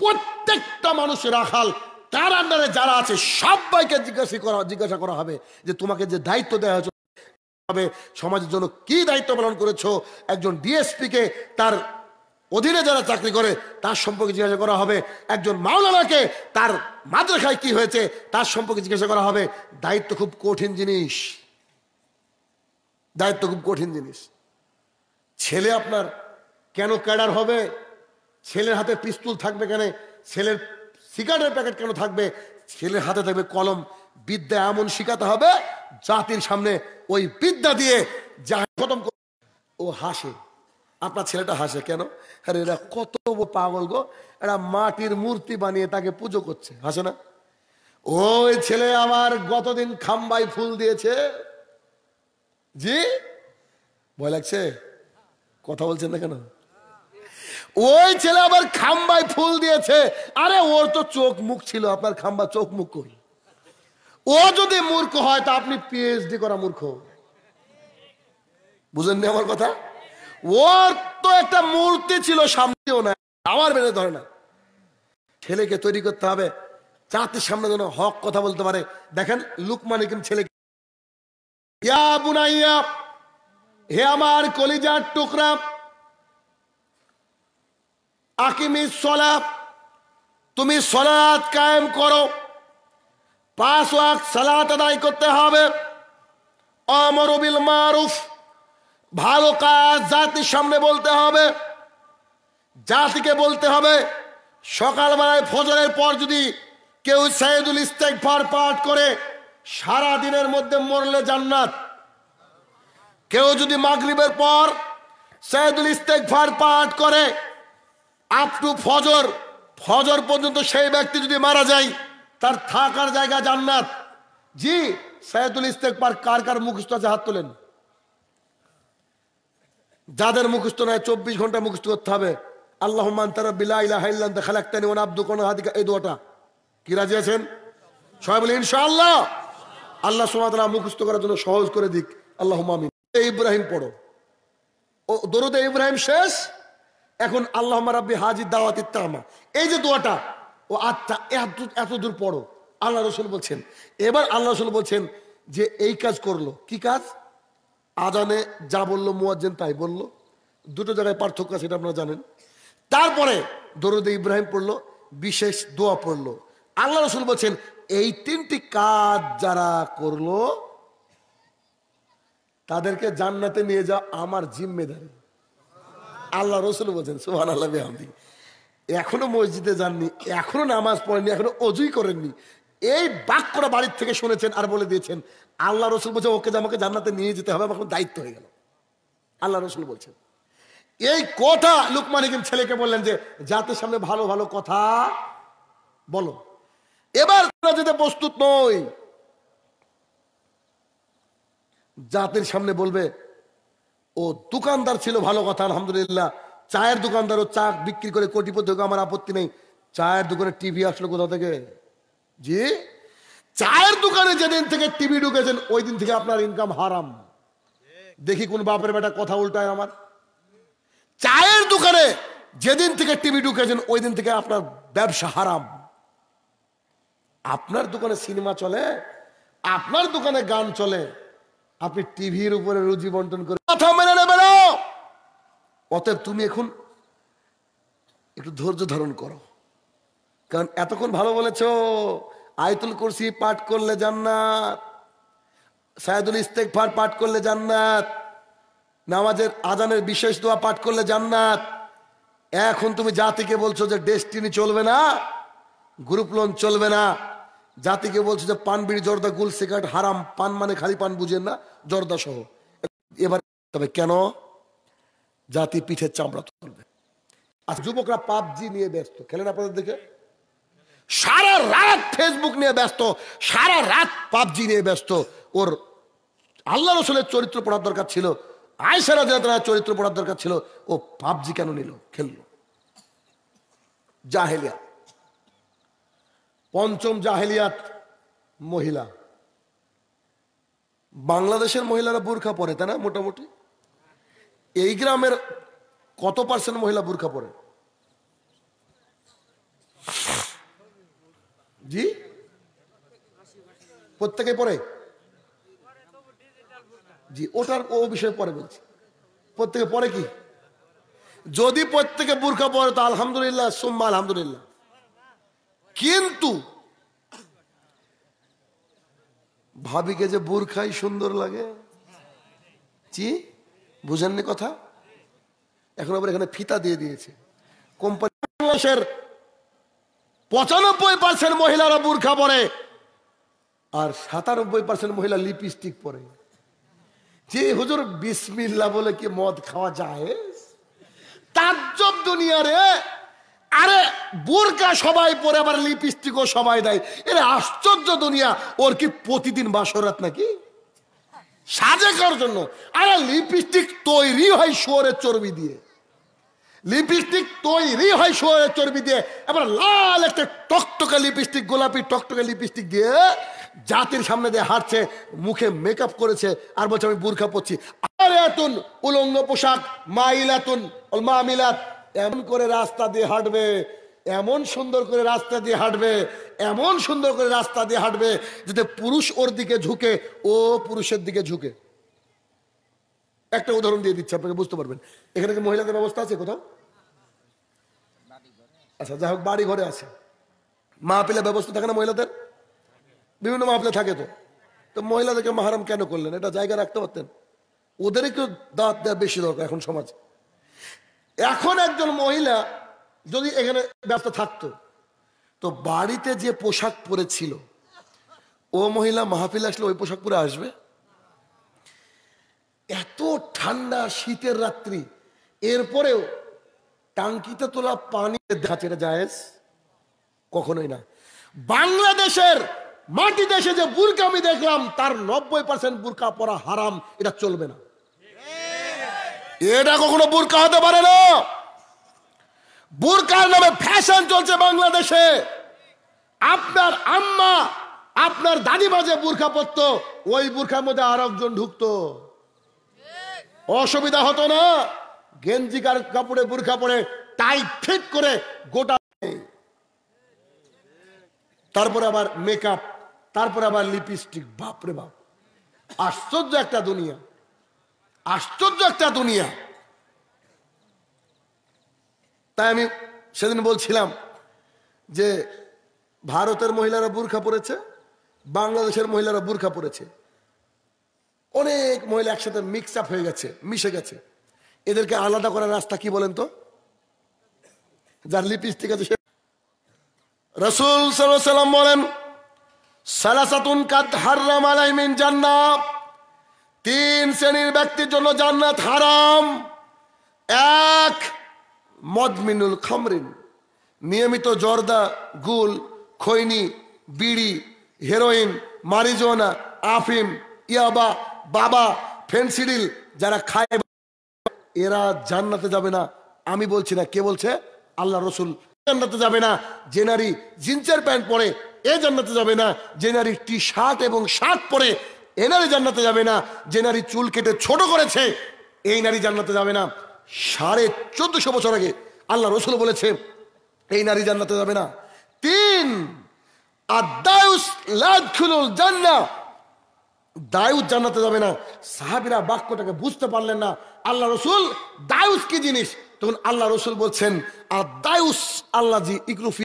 প্রত্যেকটা মানুষের রাখাল তার আন্ডারে যারা আছে সবাইকে জিজ্ঞাসা করা জিজ্ঞাসা করা হবে যে তোমাকে যে দায়িত্ব দেওয়া হয়েছে সমাজের জন্য কি দায়িত্ব পালন করেছো একজন ডিএসপিকে তার অধীনে যারা চাকরি করে তার সম্পর্কে জিজ্ঞাসা করা হবে একজন মাওলানাকে তার মাদ্রাসায় কি হয়েছে তার সম্পর্কে জিজ্ঞাসা করা হবে দায়িত্ব খুব কঠিন জিনিস দায়িত্ব খুব কঠিন জিনিস ছেলে আপনার কেন ক্যাডার হবে ছেলের হাতে পিস্তুল থাকবে কেন ছেলের সিগারেটের প্যাকেট কেন থাকবে ছেলের হাতে থাকবে কলম বিদ্যা এমন শিখাতে হবে জাতির সামনে ওই বিদ্যা দিয়ে যা খতম ও হাসে আপনার ছেলেটা হাসে কেন আরে এরা কত পাগল গো এরা মাটির মূর্তি বানিয়ে তাকে পুজো করছে হাসে না ওই ছেলে আমার গতদিন খাম্বাই ফুল দিয়েছে জি ভয় লাগছে কথা বলছেন না কেন ওই ছেলে আবার খাম্বায় ফুল দিয়েছে আরে ওর তো চোখ মুখ ছিল আপনার খাম্বা চোখ মুখ কই ও যদি মূর্খ হয় তা আপনি পিএইচডি করা মূর্খ বুঝেননি আমার কথা ওর তো একটা মূর্তি ছিল সামনেও না আমার বেড়ে ধরে না ছেলেকে তৈরি করতে হবে জাতির সামনে যেন হক কথা বলতে পারে দেখেন লুকমান ইকিম ছেলে হে আমার কলিজার টুকরা আকিমি সলা তুমি সলাৎ কায়েম করো পাঁচ ওয়াক সালাত আদায় করতে হবে অমরবিল মারুফ ভালো কাজ জাতির সামনে বলতে হবে জাতিকে বলতে হবে সকালবেলায় ফজরের পর যদি কেউ সাইদুল ফার পাঠ করে সারা দিনের মধ্যে মরলে জান্নাত কেউ যদি মাগরিবের পর সাইদুল ফার পাঠ করে আপ টু ফজর ফজর পর্যন্ত সেই ব্যক্তি যদি মারা যায় তার থাকার জায়গা জান্নাত জি সাইদুল পার কার কার মুখস্থ আছে হাত তোলেন যাদের মুখস্থ নয় চব্বিশ ঘন্টা মুখস্থ করতে হবে আল্লাহ তারা বিলা এই দোয়াটা কি রাজি আছেন সবাই বলে ইনশাআল্লাহ আল্লাহ সুমাতলা মুখস্থ করার জন্য সহজ করে দিক আল্লাহ মামিন ইব্রাহিম পড়ো ও দরুদে ইব্রাহিম শেষ এখন আল্লাহ রাব্বি হাজি দাওয়াত ইত্তামা এই যে দোয়াটা ও আত্মা এত এত দূর পড়ো আল্লাহ রসুল বলছেন এবার আল্লাহ রসুল বলছেন যে এই কাজ করলো কি কাজ আজানে যা বললো মুয়াজ্জেন তাই বললো দুটো জায়গায় পার্থক্য আছে এটা আপনারা জানেন তারপরে দরুদ ইব্রাহিম পড়লো বিশেষ দোয়া পড়লো আল্লাহ রসুল বলছেন এই তিনটি কাজ যারা করলো তাদেরকে জান্নাতে নিয়ে যাওয়া আমার জিম্মেদারি আল্লাহ রসুল বলছেন সুহান আল্লাহ এখনো মসজিদে যাননি এখনো নামাজ পড়েননি এখনো অজুই করেননি এই বাক্যটা বাড়ির থেকে শুনেছেন আর বলে দিয়েছেন আল্লাহ রসুল বলছে ওকে আমাকে জান্নাতে নিয়ে যেতে হবে আমার দায়িত্ব হয়ে গেল আল্লাহ রসুল বলছেন এই কথা লুকমান হাকিম ছেলেকে বললেন যে জাতির সামনে ভালো ভালো কথা বলো এবার তারা যেতে প্রস্তুত নই জাতির সামনে বলবে ও দোকানদার ছিল ভালো কথা আলহামদুলিল্লাহ চায়ের দোকানদার ও চা বিক্রি করে কোটিপতি আমার আপত্তি নেই চায়ের দোকানে টিভি আসলো কোথা থেকে জি চায়ের দোকানে যেদিন থেকে টিভি ঢুকেছেন ওই দিন থেকে আপনার ইনকাম হারাম দেখি কোন বাপের বেটা কথা উল্টায় আমার চায়ের দোকানে যেদিন থেকে টিভি ঢুকেছেন ওই দিন থেকে আপনার ব্যবসা হারাম আপনার দোকানে সিনেমা চলে আপনার দোকানে গান চলে আপনি টিভির উপরে রুজি বন্টন করে কথা মেনে নেবে অতএব তুমি এখন একটু ধৈর্য ধারণ করো কারণ এতক্ষণ ভালো বলেছো আয়তুল কুরসি পাঠ করলে জান্নাত সায়দুল ইস্তেকফার পাঠ করলে জান্নাত নামাজের আজানের বিশেষ দোয়া পাঠ করলে জান্নাত এখন তুমি জাতিকে বলছো যে ডেস্টিনি চলবে না গ্রুপ লোন চলবে না জাতিকে বলছো যে পান বিড়ি জর্দা গুল সিগারেট হারাম পান মানে খালি পান বুঝেন না জর্দা সহ এবার তবে কেন জাতি পিঠের চামড়া তুলবে আর যুবকরা পাবজি নিয়ে ব্যস্ত খেলেন আপনাদের দেখে সারা রাত ফেসবুক নিয়ে ব্যস্ত সারা রাত পাবজি নিয়ে ব্যস্ত ওর আল্লাহ রসুলের চরিত্র পড়ার দরকার ছিল আয়সারা তারা চরিত্র পড়ার দরকার ছিল ও পাবজি কেন নিল খেললো জাহেলিয়াত পঞ্চম জাহেলিয়াত মহিলা বাংলাদেশের মহিলারা বুর্খা পরে তাই না মোটামুটি এই গ্রামের কত পার্সেন্ট মহিলা বুর্খা পরে জি প্রত্যেকে পরে জি ওটার ও বিষয়ে পরে বলছি প্রত্যেকে পরে কি যদি প্রত্যেকে বুর্খা পরে তো আলহামদুলিল্লাহ সোম্মা আলহামদুলিল্লাহ কিন্তু ভাবিকে যে বুর্খাই সুন্দর লাগে জি বুঝেননি কথা এখন আবার এখানে ফিতা দিয়ে দিয়েছে কোম্পানি বাংলাদেশের পঁচানব্বই পার্সেন্ট মহিলারা বুর্খা পরে আর সাতানব্বই পার্সেন্ট মহিলা লিপস্টিক পরে যে হুজুর বিসমিল্লা বলে কি মদ খাওয়া যায় তাজ্জব দুনিয়া রে আরে বোরকা সবাই পরে আবার লিপস্টিকও সবাই দেয় এর আশ্চর্য দুনিয়া ওর কি প্রতিদিন বাসরাত নাকি সাজে করার জন্য আরে লিপস্টিক তৈরি হয় শুয়ারের চর্বি দিয়ে লিপস্টিক তৈরি হয় শোয়ারের চর্বি দিয়ে এবার লাল একটা টকটকে লিপস্টিক গোলাপি টকটকে লিপস্টিক দিয়ে জাতির সামনে দিয়ে হাঁটছে মুখে মেকআপ করেছে আর বলছে আমি বুর্খা পড়ছি আর এতুন উলঙ্গ পোশাক মা মামিলাত এমন করে রাস্তা দিয়ে হাঁটবে এমন সুন্দর করে রাস্তা দিয়ে হাঁটবে এমন সুন্দর করে রাস্তা দিয়ে হাঁটবে যাতে পুরুষ ওর দিকে ঝুঁকে ও পুরুষের দিকে ঝুঁকে একটা উদাহরণ দিয়ে দিচ্ছি আপনাকে বুঝতে পারবেন এখানে কি মহিলাদের ব্যবস্থা আছে কোথাও আচ্ছা যাই হোক বাড়ি ঘরে আছে মাহপিলের ব্যবস্থা থাকে না মহিলাদের বিভিন্ন মাহপিলে থাকে তো তো মহিলাদেরকে মাহারাম কেন করলেন এটা জায়গা রাখতে পারতেন একটু দাঁত দেওয়া বেশি দরকার এখন সমাজে এখন একজন মহিলা যদি এখানে ব্যবস্থা থাকতো তো বাড়িতে যে পোশাক পরেছিল ও মহিলা মাহফিল আসলে ওই পোশাক পরে আসবে এত ঠান্ডা শীতের রাত্রি এরপরেও টাঙ্কিতে তোলা পানি জায়েজ কখনোই না বাংলাদেশের মাটি দেশে যে বুর্কা আমি দেখলাম তার নব্বই পার্সেন্ট বুর্কা পরা হারাম এটা চলবে না এটা কখনো বুর্কা হতে পারে না বুর্কার নামে ফ্যাশন চলছে বাংলাদেশে আপনার আম্মা আপনার দাদিমা যে বুর্খা পরতো ওই বুর্খার মধ্যে আর একজন ঢুকতো অসুবিধা হতো না গেঞ্জিকার কাপড়ে বুরখা পরে টাইট ফিট করে গোটা তারপরে আবার মেকআপ তারপরে আবার লিপস্টিক বাপরে বাপ আশ্চর্য একটা দুনিয়া আশ্চর্য একটা দুনিয়া তাই আমি সেদিন বলছিলাম যে ভারতের মহিলারা বুরখা পরেছে বাংলাদেশের মহিলারা বুরখা পরেছে অনেক মহিলা একসাথে মিক্স আপ হয়ে গেছে মিশে গেছে এদেরকে আলাদা করার রাস্তা কি বলেন তো যার লিপস্টিক আছে রসুল সাল্লাম বলেন সালাসাতুন কাদ হারাম আলাইমিন জান্নাত তিন শ্রেণীর ব্যক্তির জন্য জান্নাত হারাম এক মদমিনুল খামরিন নিয়মিত জর্দা গুল খৈনি বিড়ি হেরোইন মারিজোনা আফিম ইয়াবা বাবা ফেন্সিডিল যারা খায় এরা জান্নাতে যাবে না আমি বলছি না কে বলছে আল্লাহ রসুল জান্নাতে যাবে না যে নারী জিন্সের প্যান্ট পরে এ জান্নাতে যাবে না যে নারী টি শার্ট এবং শার্ট পরে এ নারী জান্নাতে যাবে না যে নারী চুল কেটে ছোট করেছে এই নারী জান্নাতে যাবে না সাড়ে চোদ্দশো বছর আগে আল্লাহ রসুল বলেছে এই নারী জান্নাতে যাবে না তিন আদায়ুস লাদ জান্না দায়ুজ জানাতে যাবে না সাহাবিরা বাক্যটাকে বুঝতে পারলেন না আল্লাহ রসুল দায়ুস কি জিনিস তখন আল্লাহ রসুল বলছেন আর দায়ুস আল্লাহ জি ইকরুফি